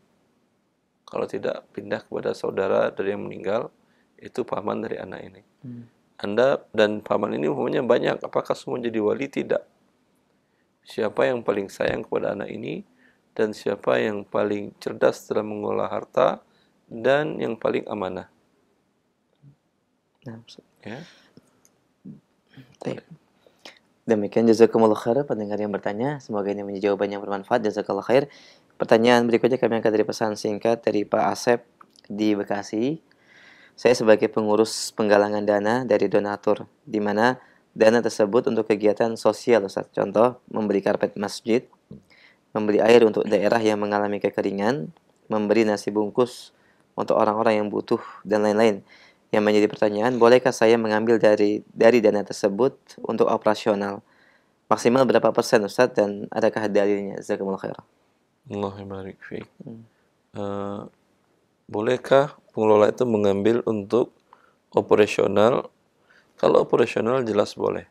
kalau tidak pindah kepada saudara dari yang meninggal itu paman dari anak ini hmm. anda dan paman ini umumnya banyak apakah semua jadi wali tidak siapa yang paling sayang kepada anak ini dan siapa yang paling cerdas dalam mengolah harta dan yang paling amanah. Nah, ya. Demikian jazakumullah khair pendengar yang bertanya. Semoga ini menjadi jawaban yang bermanfaat. Jazakallah khair. Pertanyaan berikutnya kami angkat dari pesan singkat dari Pak Asep di Bekasi. Saya sebagai pengurus penggalangan dana dari donatur, di mana dana tersebut untuk kegiatan sosial, Ustaz. Contoh, memberi karpet masjid, membeli air untuk daerah yang mengalami kekeringan, memberi nasi bungkus untuk orang-orang yang butuh, dan lain-lain. Yang menjadi pertanyaan, bolehkah saya mengambil dari dari dana tersebut untuk operasional? Maksimal berapa persen, Ustaz, dan adakah dalilnya? Jazakumullah khairan. Allahu barik fiik. Uh, hmm. eh, bolehkah pengelola itu mengambil untuk operasional? Kalau operasional jelas boleh.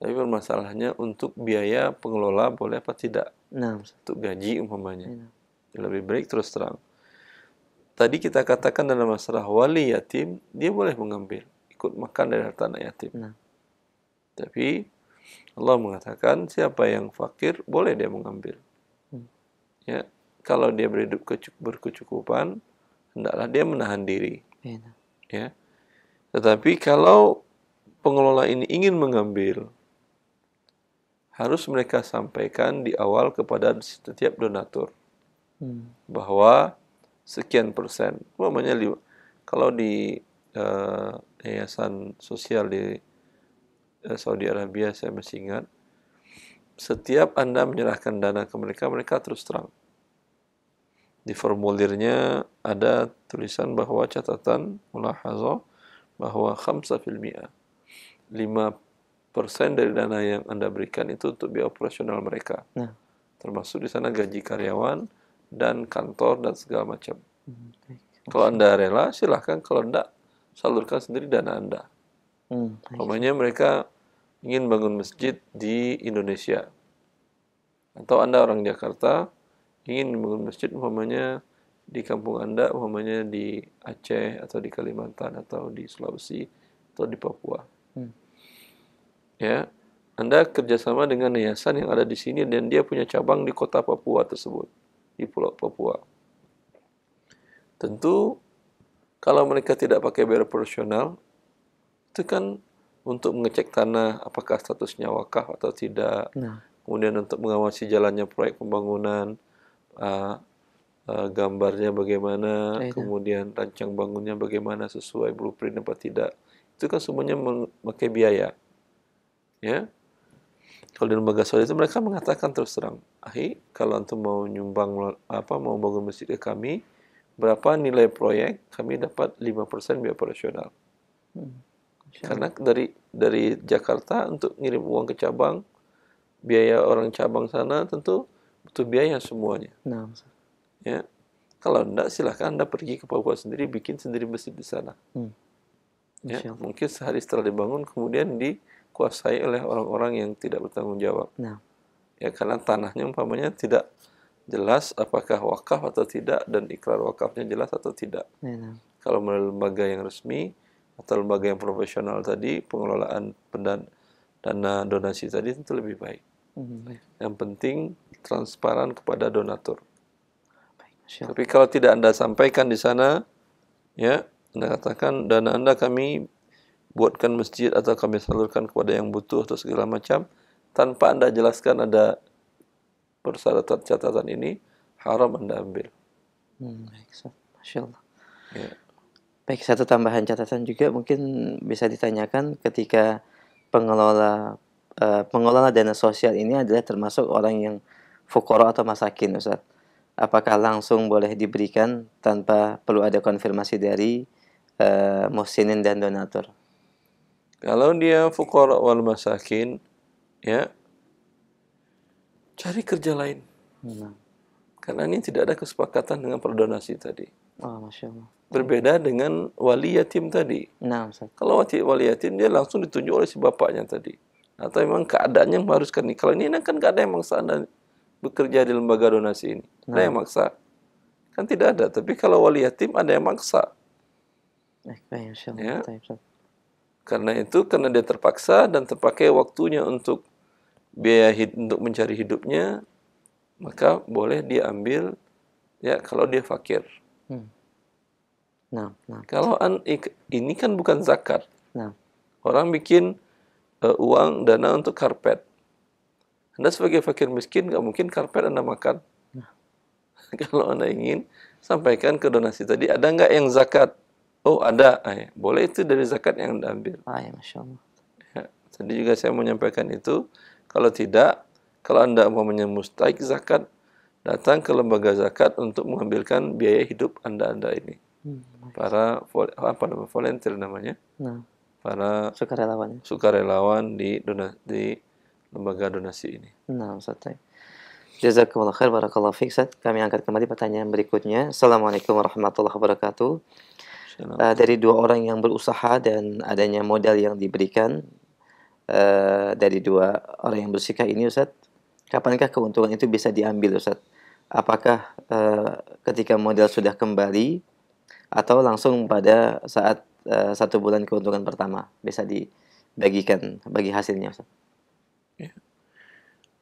Tapi permasalahannya untuk biaya pengelola boleh apa tidak? Nah, untuk gaji umpamanya. Iya, nah. Lebih baik terus terang. Tadi kita katakan dalam masalah wali yatim, dia boleh mengambil, ikut makan dari harta anak yatim. Nah. Tapi Allah mengatakan siapa yang fakir boleh dia mengambil ya kalau dia berhidup berkecukupan hendaklah dia menahan diri iya, nah. ya tetapi kalau pengelola ini ingin mengambil harus mereka sampaikan di awal kepada setiap donatur hmm. bahwa sekian persen umpamanya kalau di uh, yayasan sosial di uh, Saudi Arabia saya masih ingat setiap Anda menyerahkan dana ke mereka, mereka terus terang. Di formulirnya ada tulisan bahwa catatan mulahazo bahwa khamsa fil mi'a. 5% dari dana yang Anda berikan itu untuk biaya operasional mereka. Nah. Termasuk di sana gaji karyawan dan kantor dan segala macam. Hmm, Kalau Anda rela, silahkan. Kalau tidak salurkan sendiri dana Anda. Hmm. Pokoknya mereka ingin bangun masjid di Indonesia atau Anda orang Jakarta ingin bangun masjid umpamanya di kampung Anda umpamanya di Aceh atau di Kalimantan atau di Sulawesi atau di Papua. Hmm. Ya, Anda kerjasama dengan yayasan yang ada di sini dan dia punya cabang di kota Papua tersebut, di Pulau Papua. Tentu kalau mereka tidak pakai biaya proporsional, itu kan untuk mengecek tanah apakah statusnya wakaf atau tidak. Nah. Kemudian untuk mengawasi jalannya proyek pembangunan, uh, uh, gambarnya bagaimana, Aida. Nah, kemudian rancang bangunnya bagaimana sesuai blueprint apa tidak. Itu kan semuanya memakai biaya. Ya. Kalau di lembaga soal itu mereka mengatakan terus terang, "Ahi, kalau untuk mau nyumbang apa mau bangun masjid ke kami, berapa nilai proyek? Kami dapat 5% biaya operasional." Hmm karena dari dari Jakarta untuk ngirim uang ke cabang, biaya orang cabang sana tentu butuh biaya semuanya. Nah, ya. Kalau enggak silahkan Anda pergi ke Papua sendiri bikin sendiri masjid di sana. Hmm. Ya, mungkin sehari setelah dibangun kemudian dikuasai oleh orang-orang yang tidak bertanggung jawab. Nah. Ya karena tanahnya umpamanya tidak jelas apakah wakaf atau tidak dan ikrar wakafnya jelas atau tidak. Iya, nah. Kalau melalui lembaga yang resmi, atau lembaga yang profesional tadi pengelolaan pendan dana donasi tadi tentu lebih baik. Hmm. Yang penting transparan kepada donatur. Baik, Tapi kalau tidak Anda sampaikan di sana, ya, Anda katakan dana Anda kami buatkan masjid atau kami salurkan kepada yang butuh atau segala macam, tanpa Anda jelaskan ada persyaratan catatan ini, haram Anda ambil. Hmm, baik, Masya Allah. Ya. Baik, satu tambahan catatan juga mungkin bisa ditanyakan ketika pengelola uh, pengelola dana sosial ini adalah termasuk orang yang fukoro atau masakin, Ustaz. Apakah langsung boleh diberikan tanpa perlu ada konfirmasi dari uh, muhsinin dan donatur? Kalau dia fukoro wal masakin, ya cari kerja lain. Hmm. Karena ini tidak ada kesepakatan dengan perdonasi tadi. Oh, Masya Allah. Berbeda dengan wali yatim tadi. Nah, Ustaz. Kalau wali yatim dia langsung ditunjuk oleh si bapaknya tadi. Atau memang keadaannya mengharuskan ini. Kalau ini kan ada yang maksa Anda bekerja di lembaga donasi ini. Nah. Ada yang maksa. Kan tidak ada. Tapi kalau wali yatim ada yang maksa. Eh, ya. Karena itu, karena dia terpaksa dan terpakai waktunya untuk biaya hidup untuk mencari hidupnya, maka boleh dia ambil ya kalau dia fakir. Nah, nah. Kalau an, ini kan bukan zakat. Nah. Orang bikin uh, uang dana untuk karpet. Anda sebagai fakir miskin nggak mungkin karpet Anda makan. Nah. Kalau Anda ingin sampaikan ke donasi tadi ada nggak yang zakat? Oh ada, Ay, eh, boleh itu dari zakat yang Anda ambil. Ay, ah, ya, Masya Allah. Ya, tadi juga saya menyampaikan itu. Kalau tidak, kalau Anda mau menyemustai zakat, datang ke lembaga zakat untuk mengambilkan biaya hidup Anda-Anda ini hmm, para apa namanya volunteer namanya nah, para sukarelawan sukarelawan di dona, di lembaga donasi ini nah Ustaz Jazakumullah khair barakallahu fiik kami angkat kembali pertanyaan berikutnya Assalamualaikum warahmatullahi wabarakatuh Uh, dari dua orang yang berusaha dan adanya modal yang diberikan uh, dari dua orang yang bersikah ini Ustaz, kapankah keuntungan itu bisa diambil Ustaz? Apakah uh, ketika modal sudah kembali atau langsung pada saat uh, satu bulan keuntungan pertama bisa dibagikan bagi hasilnya Ustaz. Iya.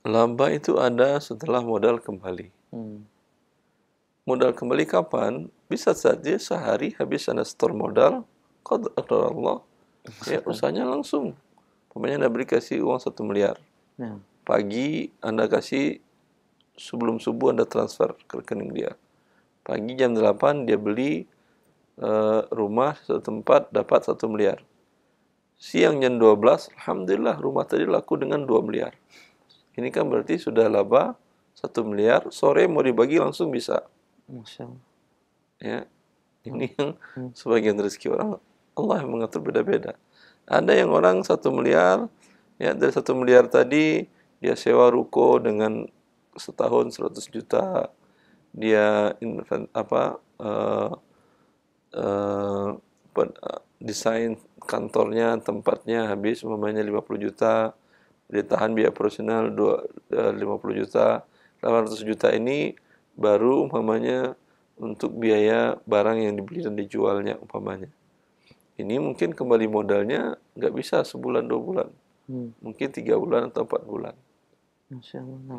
Laba itu ada setelah modal kembali. Hmm. Modal kembali kapan? Bisa saja sehari habis Anda store modal, qadar Allah, ya usahanya langsung. pemainnya Anda beri kasih uang satu miliar. Ya. Pagi Anda kasih sebelum subuh Anda transfer ke rekening dia. Pagi jam 8 dia beli Eh, rumah satu tempat dapat satu miliar. Siang jam 12, alhamdulillah rumah tadi laku dengan 2 miliar. Ini kan berarti sudah laba satu miliar, sore mau dibagi langsung bisa. Ya, ini yang hmm. sebagian rezeki orang Allah yang mengatur beda-beda. Ada yang orang satu miliar, ya dari satu miliar tadi dia sewa ruko dengan setahun 100 juta, dia invent, apa uh, uh, desain kantornya, tempatnya habis umpamanya 50 juta, ditahan biaya operasional 50 eh, juta, 800 juta ini baru umpamanya untuk biaya barang yang dibeli dan dijualnya umpamanya. Ini mungkin kembali modalnya nggak bisa sebulan dua bulan, hmm. mungkin tiga bulan atau empat bulan.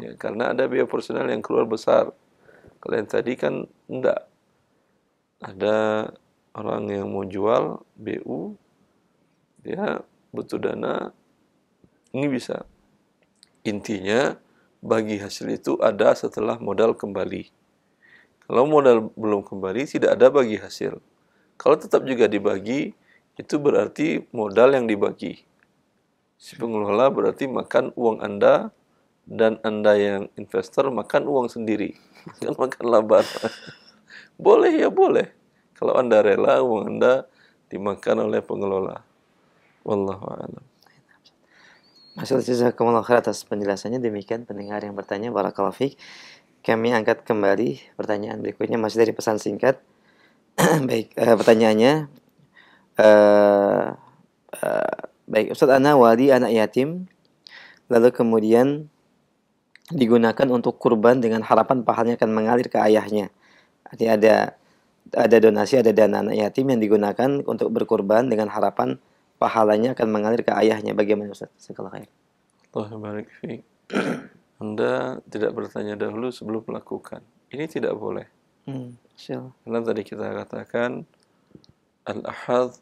Ya, karena ada biaya personal yang keluar besar. kalian tadi kan enggak ada orang yang mau jual BU dia butuh dana ini bisa intinya bagi hasil itu ada setelah modal kembali kalau modal belum kembali tidak ada bagi hasil kalau tetap juga dibagi itu berarti modal yang dibagi si pengelola berarti makan uang anda dan anda yang investor makan uang sendiri makan laba boleh ya boleh. Kalau Anda rela uang Anda dimakan oleh pengelola. Wallahu a'lam. Masyaallah jazakumullah khair atas penjelasannya demikian pendengar yang bertanya barakallahu fiik. Kami angkat kembali pertanyaan berikutnya masih dari pesan singkat. baik, uh, pertanyaannya uh, uh, baik Ustaz ana wali anak yatim lalu kemudian digunakan untuk kurban dengan harapan pahalanya akan mengalir ke ayahnya. Jadi ada ada donasi, ada dana anak yatim yang digunakan untuk berkorban dengan harapan pahalanya akan mengalir ke ayahnya. Bagaimana Ustaz? Sekolah khair. Allah barik Anda tidak bertanya dahulu sebelum melakukan. Ini tidak boleh. Hmm, Karena tadi kita katakan al-ahad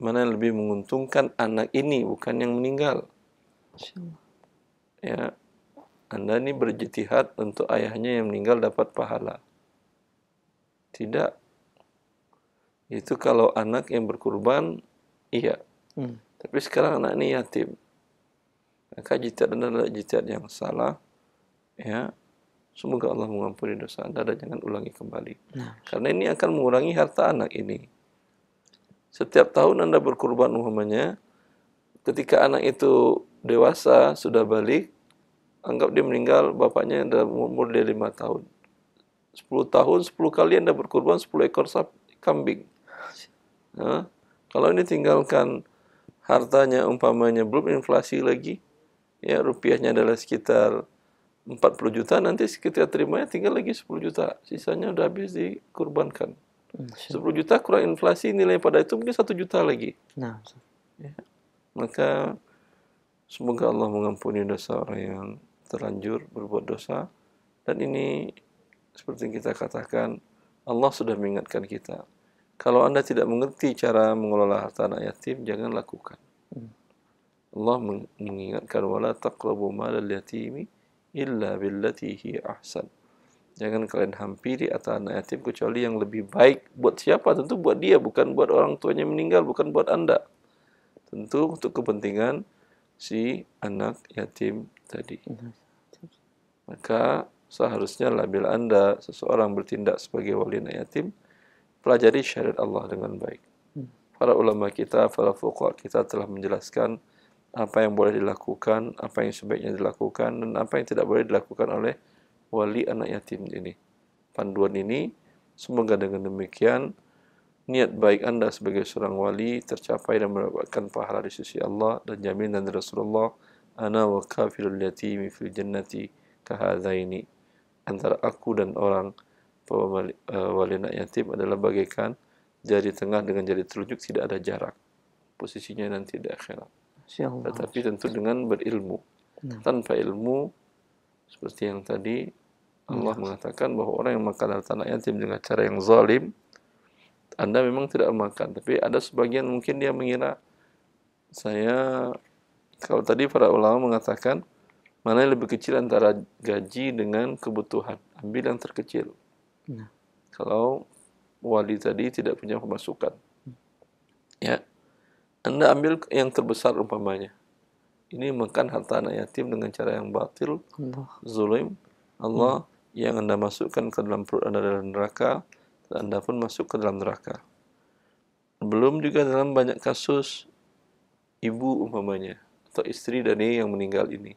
mana yang lebih menguntungkan anak ini bukan yang meninggal. Ya, Anda ini berjitihad untuk ayahnya yang meninggal dapat pahala. Tidak. Itu kalau anak yang berkurban, iya. Hmm. Tapi sekarang anak ini yatim. Maka jihad adalah jihad yang salah. Ya, semoga Allah mengampuni dosa Anda dan jangan ulangi kembali. Nah. Karena ini akan mengurangi harta anak ini. Setiap tahun Anda berkurban umumnya ketika anak itu dewasa sudah balik, anggap dia meninggal bapaknya dalam umur dia lima tahun. 10 tahun 10 kali Anda berkurban 10 ekor kambing. kalau ini tinggalkan hartanya umpamanya belum inflasi lagi, ya rupiahnya adalah sekitar 40 juta, nanti sekitar terimanya tinggal lagi 10 juta. Sisanya udah habis dikurbankan. 10 juta kurang inflasi nilai pada itu mungkin 1 juta lagi. Nah, ya. Maka semoga Allah mengampuni dosa orang yang terlanjur berbuat dosa dan ini seperti yang kita katakan, Allah sudah mengingatkan kita. Kalau Anda tidak mengerti cara mengelola harta anak yatim, jangan lakukan. Hmm. Allah mengingatkan wala taqrabu malal yatimi illa billatihi ahsan. Jangan kalian hampiri atau anak yatim kecuali yang lebih baik buat siapa? Tentu buat dia, bukan buat orang tuanya meninggal, bukan buat Anda. Tentu untuk kepentingan si anak yatim tadi. Maka seharusnya labil anda seseorang bertindak sebagai wali anak yatim pelajari syariat Allah dengan baik hmm. para ulama kita para fuqaha kita telah menjelaskan apa yang boleh dilakukan apa yang sebaiknya dilakukan dan apa yang tidak boleh dilakukan oleh wali anak yatim ini panduan ini semoga dengan demikian niat baik anda sebagai seorang wali tercapai dan mendapatkan pahala di sisi Allah dan jaminan dari Rasulullah ana wa kafirul yatimi fil jannati kahadaini antara aku dan orang bahwa wali, uh, yatim adalah bagaikan jari tengah dengan jari telunjuk tidak ada jarak posisinya nanti di akhirat tetapi tentu dengan berilmu tanpa ilmu seperti yang tadi Allah mengatakan bahwa orang yang makan harta anak yatim dengan cara yang zalim anda memang tidak makan tapi ada sebagian mungkin dia mengira saya kalau tadi para ulama mengatakan Mana yang lebih kecil antara gaji dengan kebutuhan? Ambil yang terkecil. Nah. Kalau wali tadi tidak punya pemasukan. Hmm. Ya. Anda ambil yang terbesar umpamanya. Ini makan harta anak yatim dengan cara yang batil, Allah. zulim. Allah hmm. yang Anda masukkan ke dalam perut Anda dalam neraka, dan Anda pun masuk ke dalam neraka. Belum juga dalam banyak kasus ibu umpamanya atau istri dari yang meninggal ini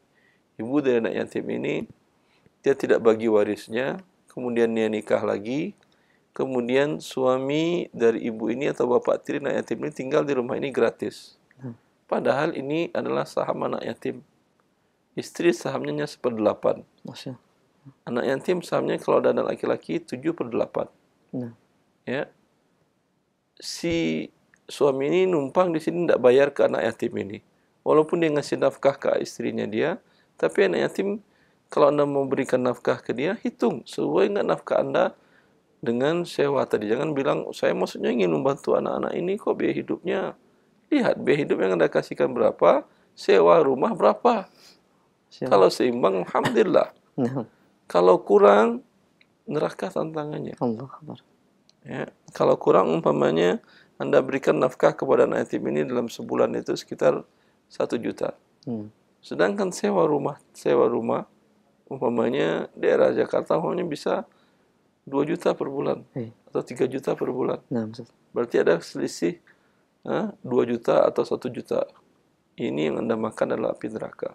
ibu dari anak yatim ini dia tidak bagi warisnya, kemudian dia nikah lagi, kemudian suami dari ibu ini atau bapak tiri anak yatim ini tinggal di rumah ini gratis. Hmm. Padahal ini adalah saham anak yatim. Istri sahamnya hanya seperdelapan. Anak yatim sahamnya kalau ada anak laki-laki tujuh per delapan, nah. Ya. Si suami ini numpang di sini tidak bayar ke anak yatim ini. Walaupun dia ngasih nafkah ke istrinya dia, tapi anak yatim kalau Anda memberikan nafkah ke dia, hitung sesuai dengan nafkah Anda dengan sewa tadi. Jangan bilang, saya maksudnya ingin membantu anak-anak ini kok biaya hidupnya. Lihat biaya hidup yang Anda kasihkan berapa, sewa rumah berapa. Siap. Kalau seimbang, Alhamdulillah. Nah. Kalau kurang, neraka tantangannya. Allah ya, Kalau kurang, umpamanya Anda berikan nafkah kepada anak yatim ini dalam sebulan itu sekitar satu juta. Hmm Sedangkan sewa rumah, sewa rumah umpamanya daerah Jakarta umpamanya bisa 2 juta per bulan hmm. atau 3 juta per bulan. Hmm. Berarti ada selisih ha, eh, 2 juta atau 1 juta. Ini yang Anda makan adalah api neraka.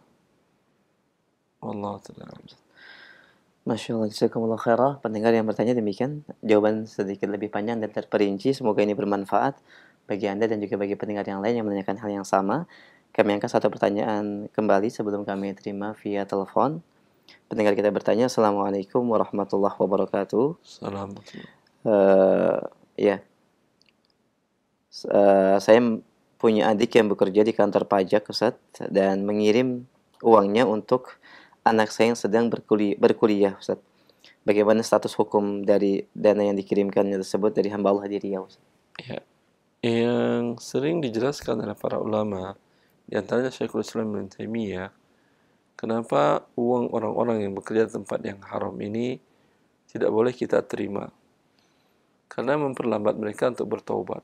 Allah taala. Masya Allah, jazakumullah khairah. Pendengar yang bertanya demikian, jawaban sedikit lebih panjang dan terperinci. Semoga ini bermanfaat. Bagi Anda dan juga bagi pendengar yang lain yang menanyakan hal yang sama, kami angkat satu pertanyaan kembali sebelum kami terima via telepon. Pendengar kita bertanya, Assalamualaikum warahmatullahi wabarakatuh. Salam. Uh, eh, ya, uh, saya punya adik yang bekerja di kantor pajak, Ustaz, dan mengirim uangnya untuk anak saya yang sedang berkuliah, berkuliah Ustaz bagaimana status hukum dari dana yang dikirimkan tersebut dari hamba Allah di Riau? Ya, ya yang sering dijelaskan oleh para ulama di antaranya Syekhul Islam Ibn Taimiyah kenapa uang orang-orang yang bekerja di tempat yang haram ini tidak boleh kita terima karena memperlambat mereka untuk Siapa?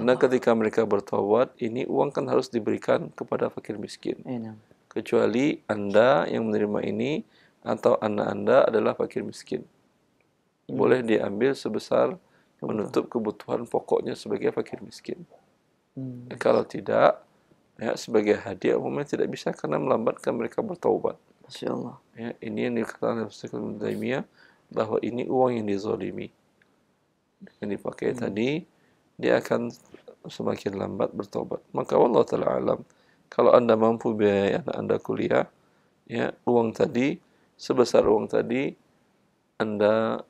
karena ketika mereka bertobat, ini uang kan harus diberikan kepada fakir miskin eh, nah. kecuali anda yang menerima ini atau anak anda adalah fakir miskin hmm. boleh diambil sebesar menutup kebutuhan pokoknya sebagai fakir miskin. Hmm. Ya, kalau tidak, ya sebagai hadiah umumnya tidak bisa karena melambatkan mereka bertaubat. Masya Allah. Ya, ini yang dikatakan oleh Taimiyah bahwa ini uang yang dizolimi. Yang dipakai hmm. tadi, dia akan semakin lambat bertobat. Maka Allah Ta'ala alam, kalau Anda mampu biaya anak Anda kuliah, ya uang tadi, sebesar uang tadi, Anda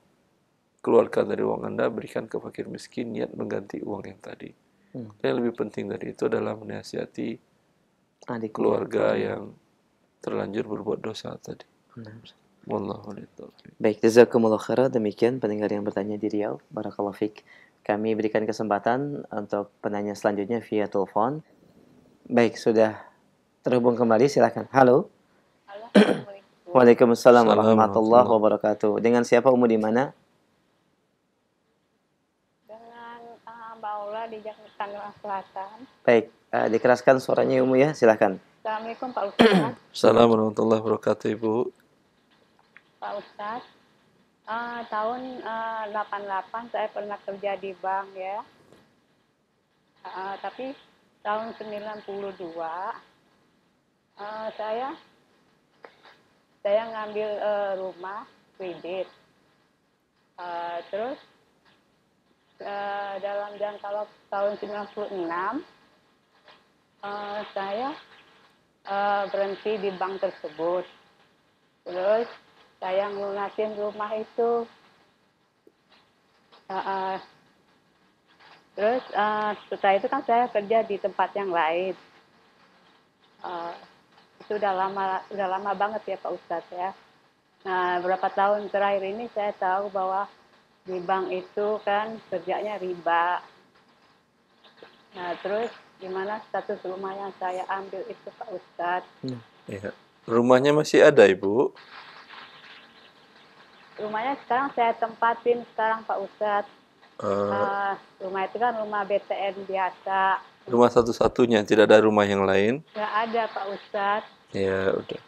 keluarkan dari uang Anda, berikan ke fakir miskin, niat mengganti uang yang tadi. Hmm. yang lebih penting dari itu adalah menasihati Adik keluarga itu. yang terlanjur berbuat dosa tadi. Benar. Baik, jazakumullah khairan. Demikian pendengar yang bertanya di Riau. Barakallahu fiqh. Kami berikan kesempatan untuk penanya selanjutnya via telepon. Baik, sudah terhubung kembali. Silakan. Halo. Halo. Waalaikumsalam warahmatullahi wabarakatuh. Dengan siapa, umur di mana? di Jakarta Tangerang Selatan. Baik, uh, dikeraskan suaranya Umu ya, silahkan. Assalamualaikum Pak Ustadz. Assalamualaikum warahmatullahi wabarakatuh Ibu. Pak Ustadz, uh, tahun eh, uh, 88 saya pernah kerja di bank ya. Uh, tapi tahun 92 uh, saya saya ngambil uh, rumah kredit. Uh, terus Eh, dalam jangka waktu tahun 96 uh, eh, saya uh, berhenti di bank tersebut. Terus saya ngelunasin rumah itu. Uh, uh, terus uh, setelah itu kan saya kerja di tempat yang lain. Uh, itu udah lama, udah lama banget ya Pak Ustadz ya. Nah berapa tahun terakhir ini saya tahu bahwa di bank itu kan kerjanya riba. Nah terus gimana status rumah yang saya ambil itu Pak Ustadz? Hmm, ya. Rumahnya masih ada Ibu? Rumahnya sekarang saya tempatin sekarang Pak Ustadz. Uh, uh, rumah itu kan rumah BTN biasa. Rumah satu-satunya, tidak ada rumah yang lain? Tidak ada Pak Ustadz. Ya udah.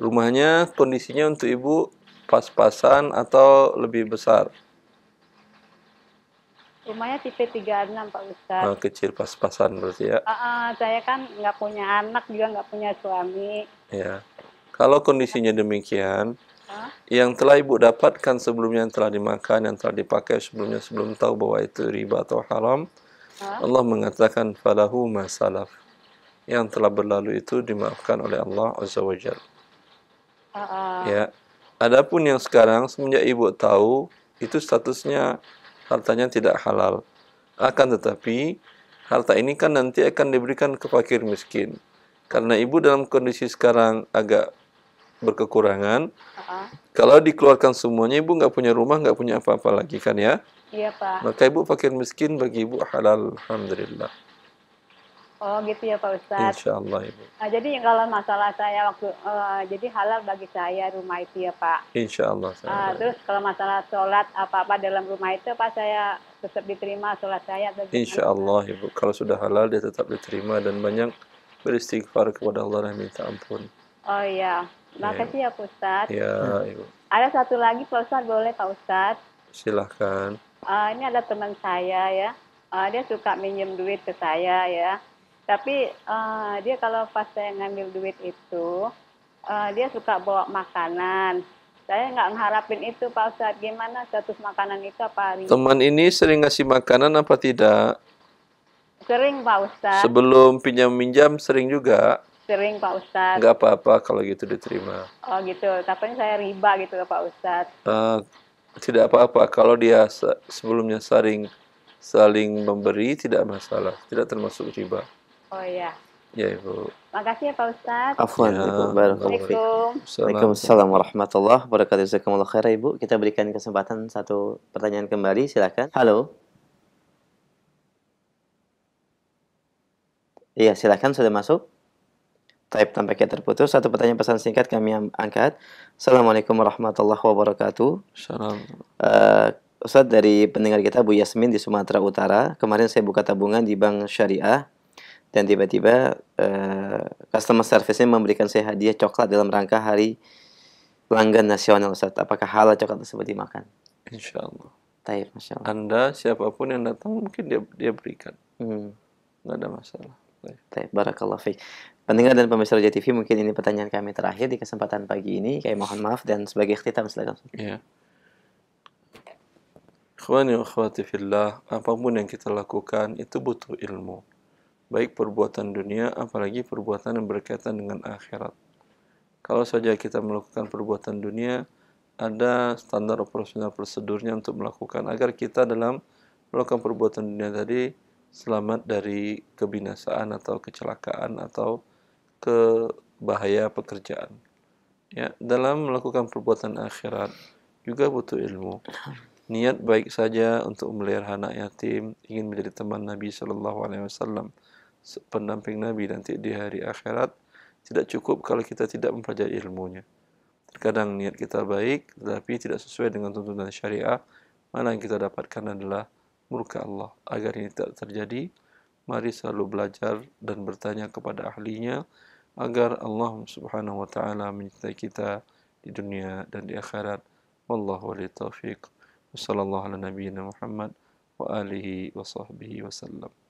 Rumahnya kondisinya untuk Ibu pas-pasan atau lebih besar? Rumahnya tipe 36 Pak Ustadz. Oh, kecil pas-pasan berarti ya? Uh, uh, saya kan nggak punya anak juga nggak punya suami. Ya. Kalau kondisinya demikian, huh? yang telah ibu dapatkan sebelumnya yang telah dimakan, yang telah dipakai sebelumnya sebelum tahu bahwa itu riba atau haram, huh? Allah mengatakan falahu masalaf. Yang telah berlalu itu dimaafkan oleh Allah Azza wa Jal. Uh, uh. Ya. Adapun yang sekarang semenjak ibu tahu itu statusnya hartanya tidak halal. Akan tetapi, harta ini kan nanti akan diberikan ke fakir miskin. Karena ibu dalam kondisi sekarang agak berkekurangan, uh-uh. kalau dikeluarkan semuanya, ibu nggak punya rumah, nggak punya apa-apa lagi kan ya? Iya, Pak. Maka ibu fakir miskin bagi ibu halal, Alhamdulillah. Oh gitu ya Pak Ustadz. Insya Allah Ibu. Nah, jadi kalau masalah saya waktu, uh, jadi halal bagi saya rumah itu ya Pak. Insya Allah. Saya uh, terus kalau masalah sholat apa-apa dalam rumah itu Pak saya tetap diterima sholat saya. Atau Insya Allah Ibu. Kalau sudah halal dia tetap diterima dan banyak beristighfar kepada Allah dan minta ampun. Oh iya. Makasih iya. ya, Pak Ustadz. Iya Ibu. Ada satu lagi Pak Ustadz boleh Pak Ustadz? Silahkan. Uh, eh, ini ada teman saya ya. Uh, dia suka minjem duit ke saya ya tapi uh, dia kalau pas saya ngambil duit itu uh, dia suka bawa makanan saya nggak ngharapin itu Pak Ustadz gimana status makanan itu apa hari teman ini sering ngasih makanan apa tidak sering Pak Ustadz sebelum pinjam minjam sering juga sering Pak Ustadz nggak apa-apa kalau gitu diterima oh gitu tapi saya riba gitu Pak Ustadz uh, tidak apa-apa kalau dia sebelumnya saling saling memberi tidak masalah tidak termasuk riba Oh ya. Ya Ibu. Makasih ya Pak Ustadz. Afwan. Ya, Waalaikumsalam. Waalaikumsalam warahmatullahi wabarakatuh. Jazakumullah khairan Ibu. Kita berikan kesempatan satu pertanyaan kembali. Silakan. Halo. Iya, silakan sudah masuk. Type tampaknya terputus. Satu pertanyaan pesan singkat kami angkat. Assalamualaikum warahmatullahi wabarakatuh. Salam. Uh, eh, Ustaz dari pendengar kita Bu Yasmin di Sumatera Utara. Kemarin saya buka tabungan di Bank Syariah dan tiba-tiba uh, customer service-nya memberikan saya hadiah coklat dalam rangka hari pelanggan nasional Ustaz. Apakah halal coklat tersebut dimakan? Insya Allah. Taib, Masya Allah. Anda siapapun yang datang mungkin dia, dia berikan. Hmm. Nggak ada masalah. Taib. Barakallah Fik. Pendengar dan pemirsa Raja TV, mungkin ini pertanyaan kami terakhir di kesempatan pagi ini. Kami mohon maaf dan sebagai ikhtitam silakan. Iya. Ikhwani wa akhwati fillah, apapun yang kita lakukan itu butuh ilmu baik perbuatan dunia apalagi perbuatan yang berkaitan dengan akhirat. Kalau saja kita melakukan perbuatan dunia, ada standar operasional prosedurnya untuk melakukan agar kita dalam melakukan perbuatan dunia tadi selamat dari kebinasaan atau kecelakaan atau kebahaya pekerjaan. Ya, dalam melakukan perbuatan akhirat juga butuh ilmu niat baik saja untuk melihara anak yatim, ingin menjadi teman Nabi Shallallahu Alaihi Wasallam, pendamping Nabi nanti di hari akhirat tidak cukup kalau kita tidak mempelajari ilmunya. Terkadang niat kita baik, tetapi tidak sesuai dengan tuntunan syariah, mana yang kita dapatkan adalah murka Allah. Agar ini tidak terjadi, mari selalu belajar dan bertanya kepada ahlinya, agar Allah subhanahu wa ta'ala mencintai kita di dunia dan di akhirat. Wallahu alaihi taufiq. Wassalamualaikum warahmatullahi wabarakatuh. Wa alihi wa sahbihi wa sallam.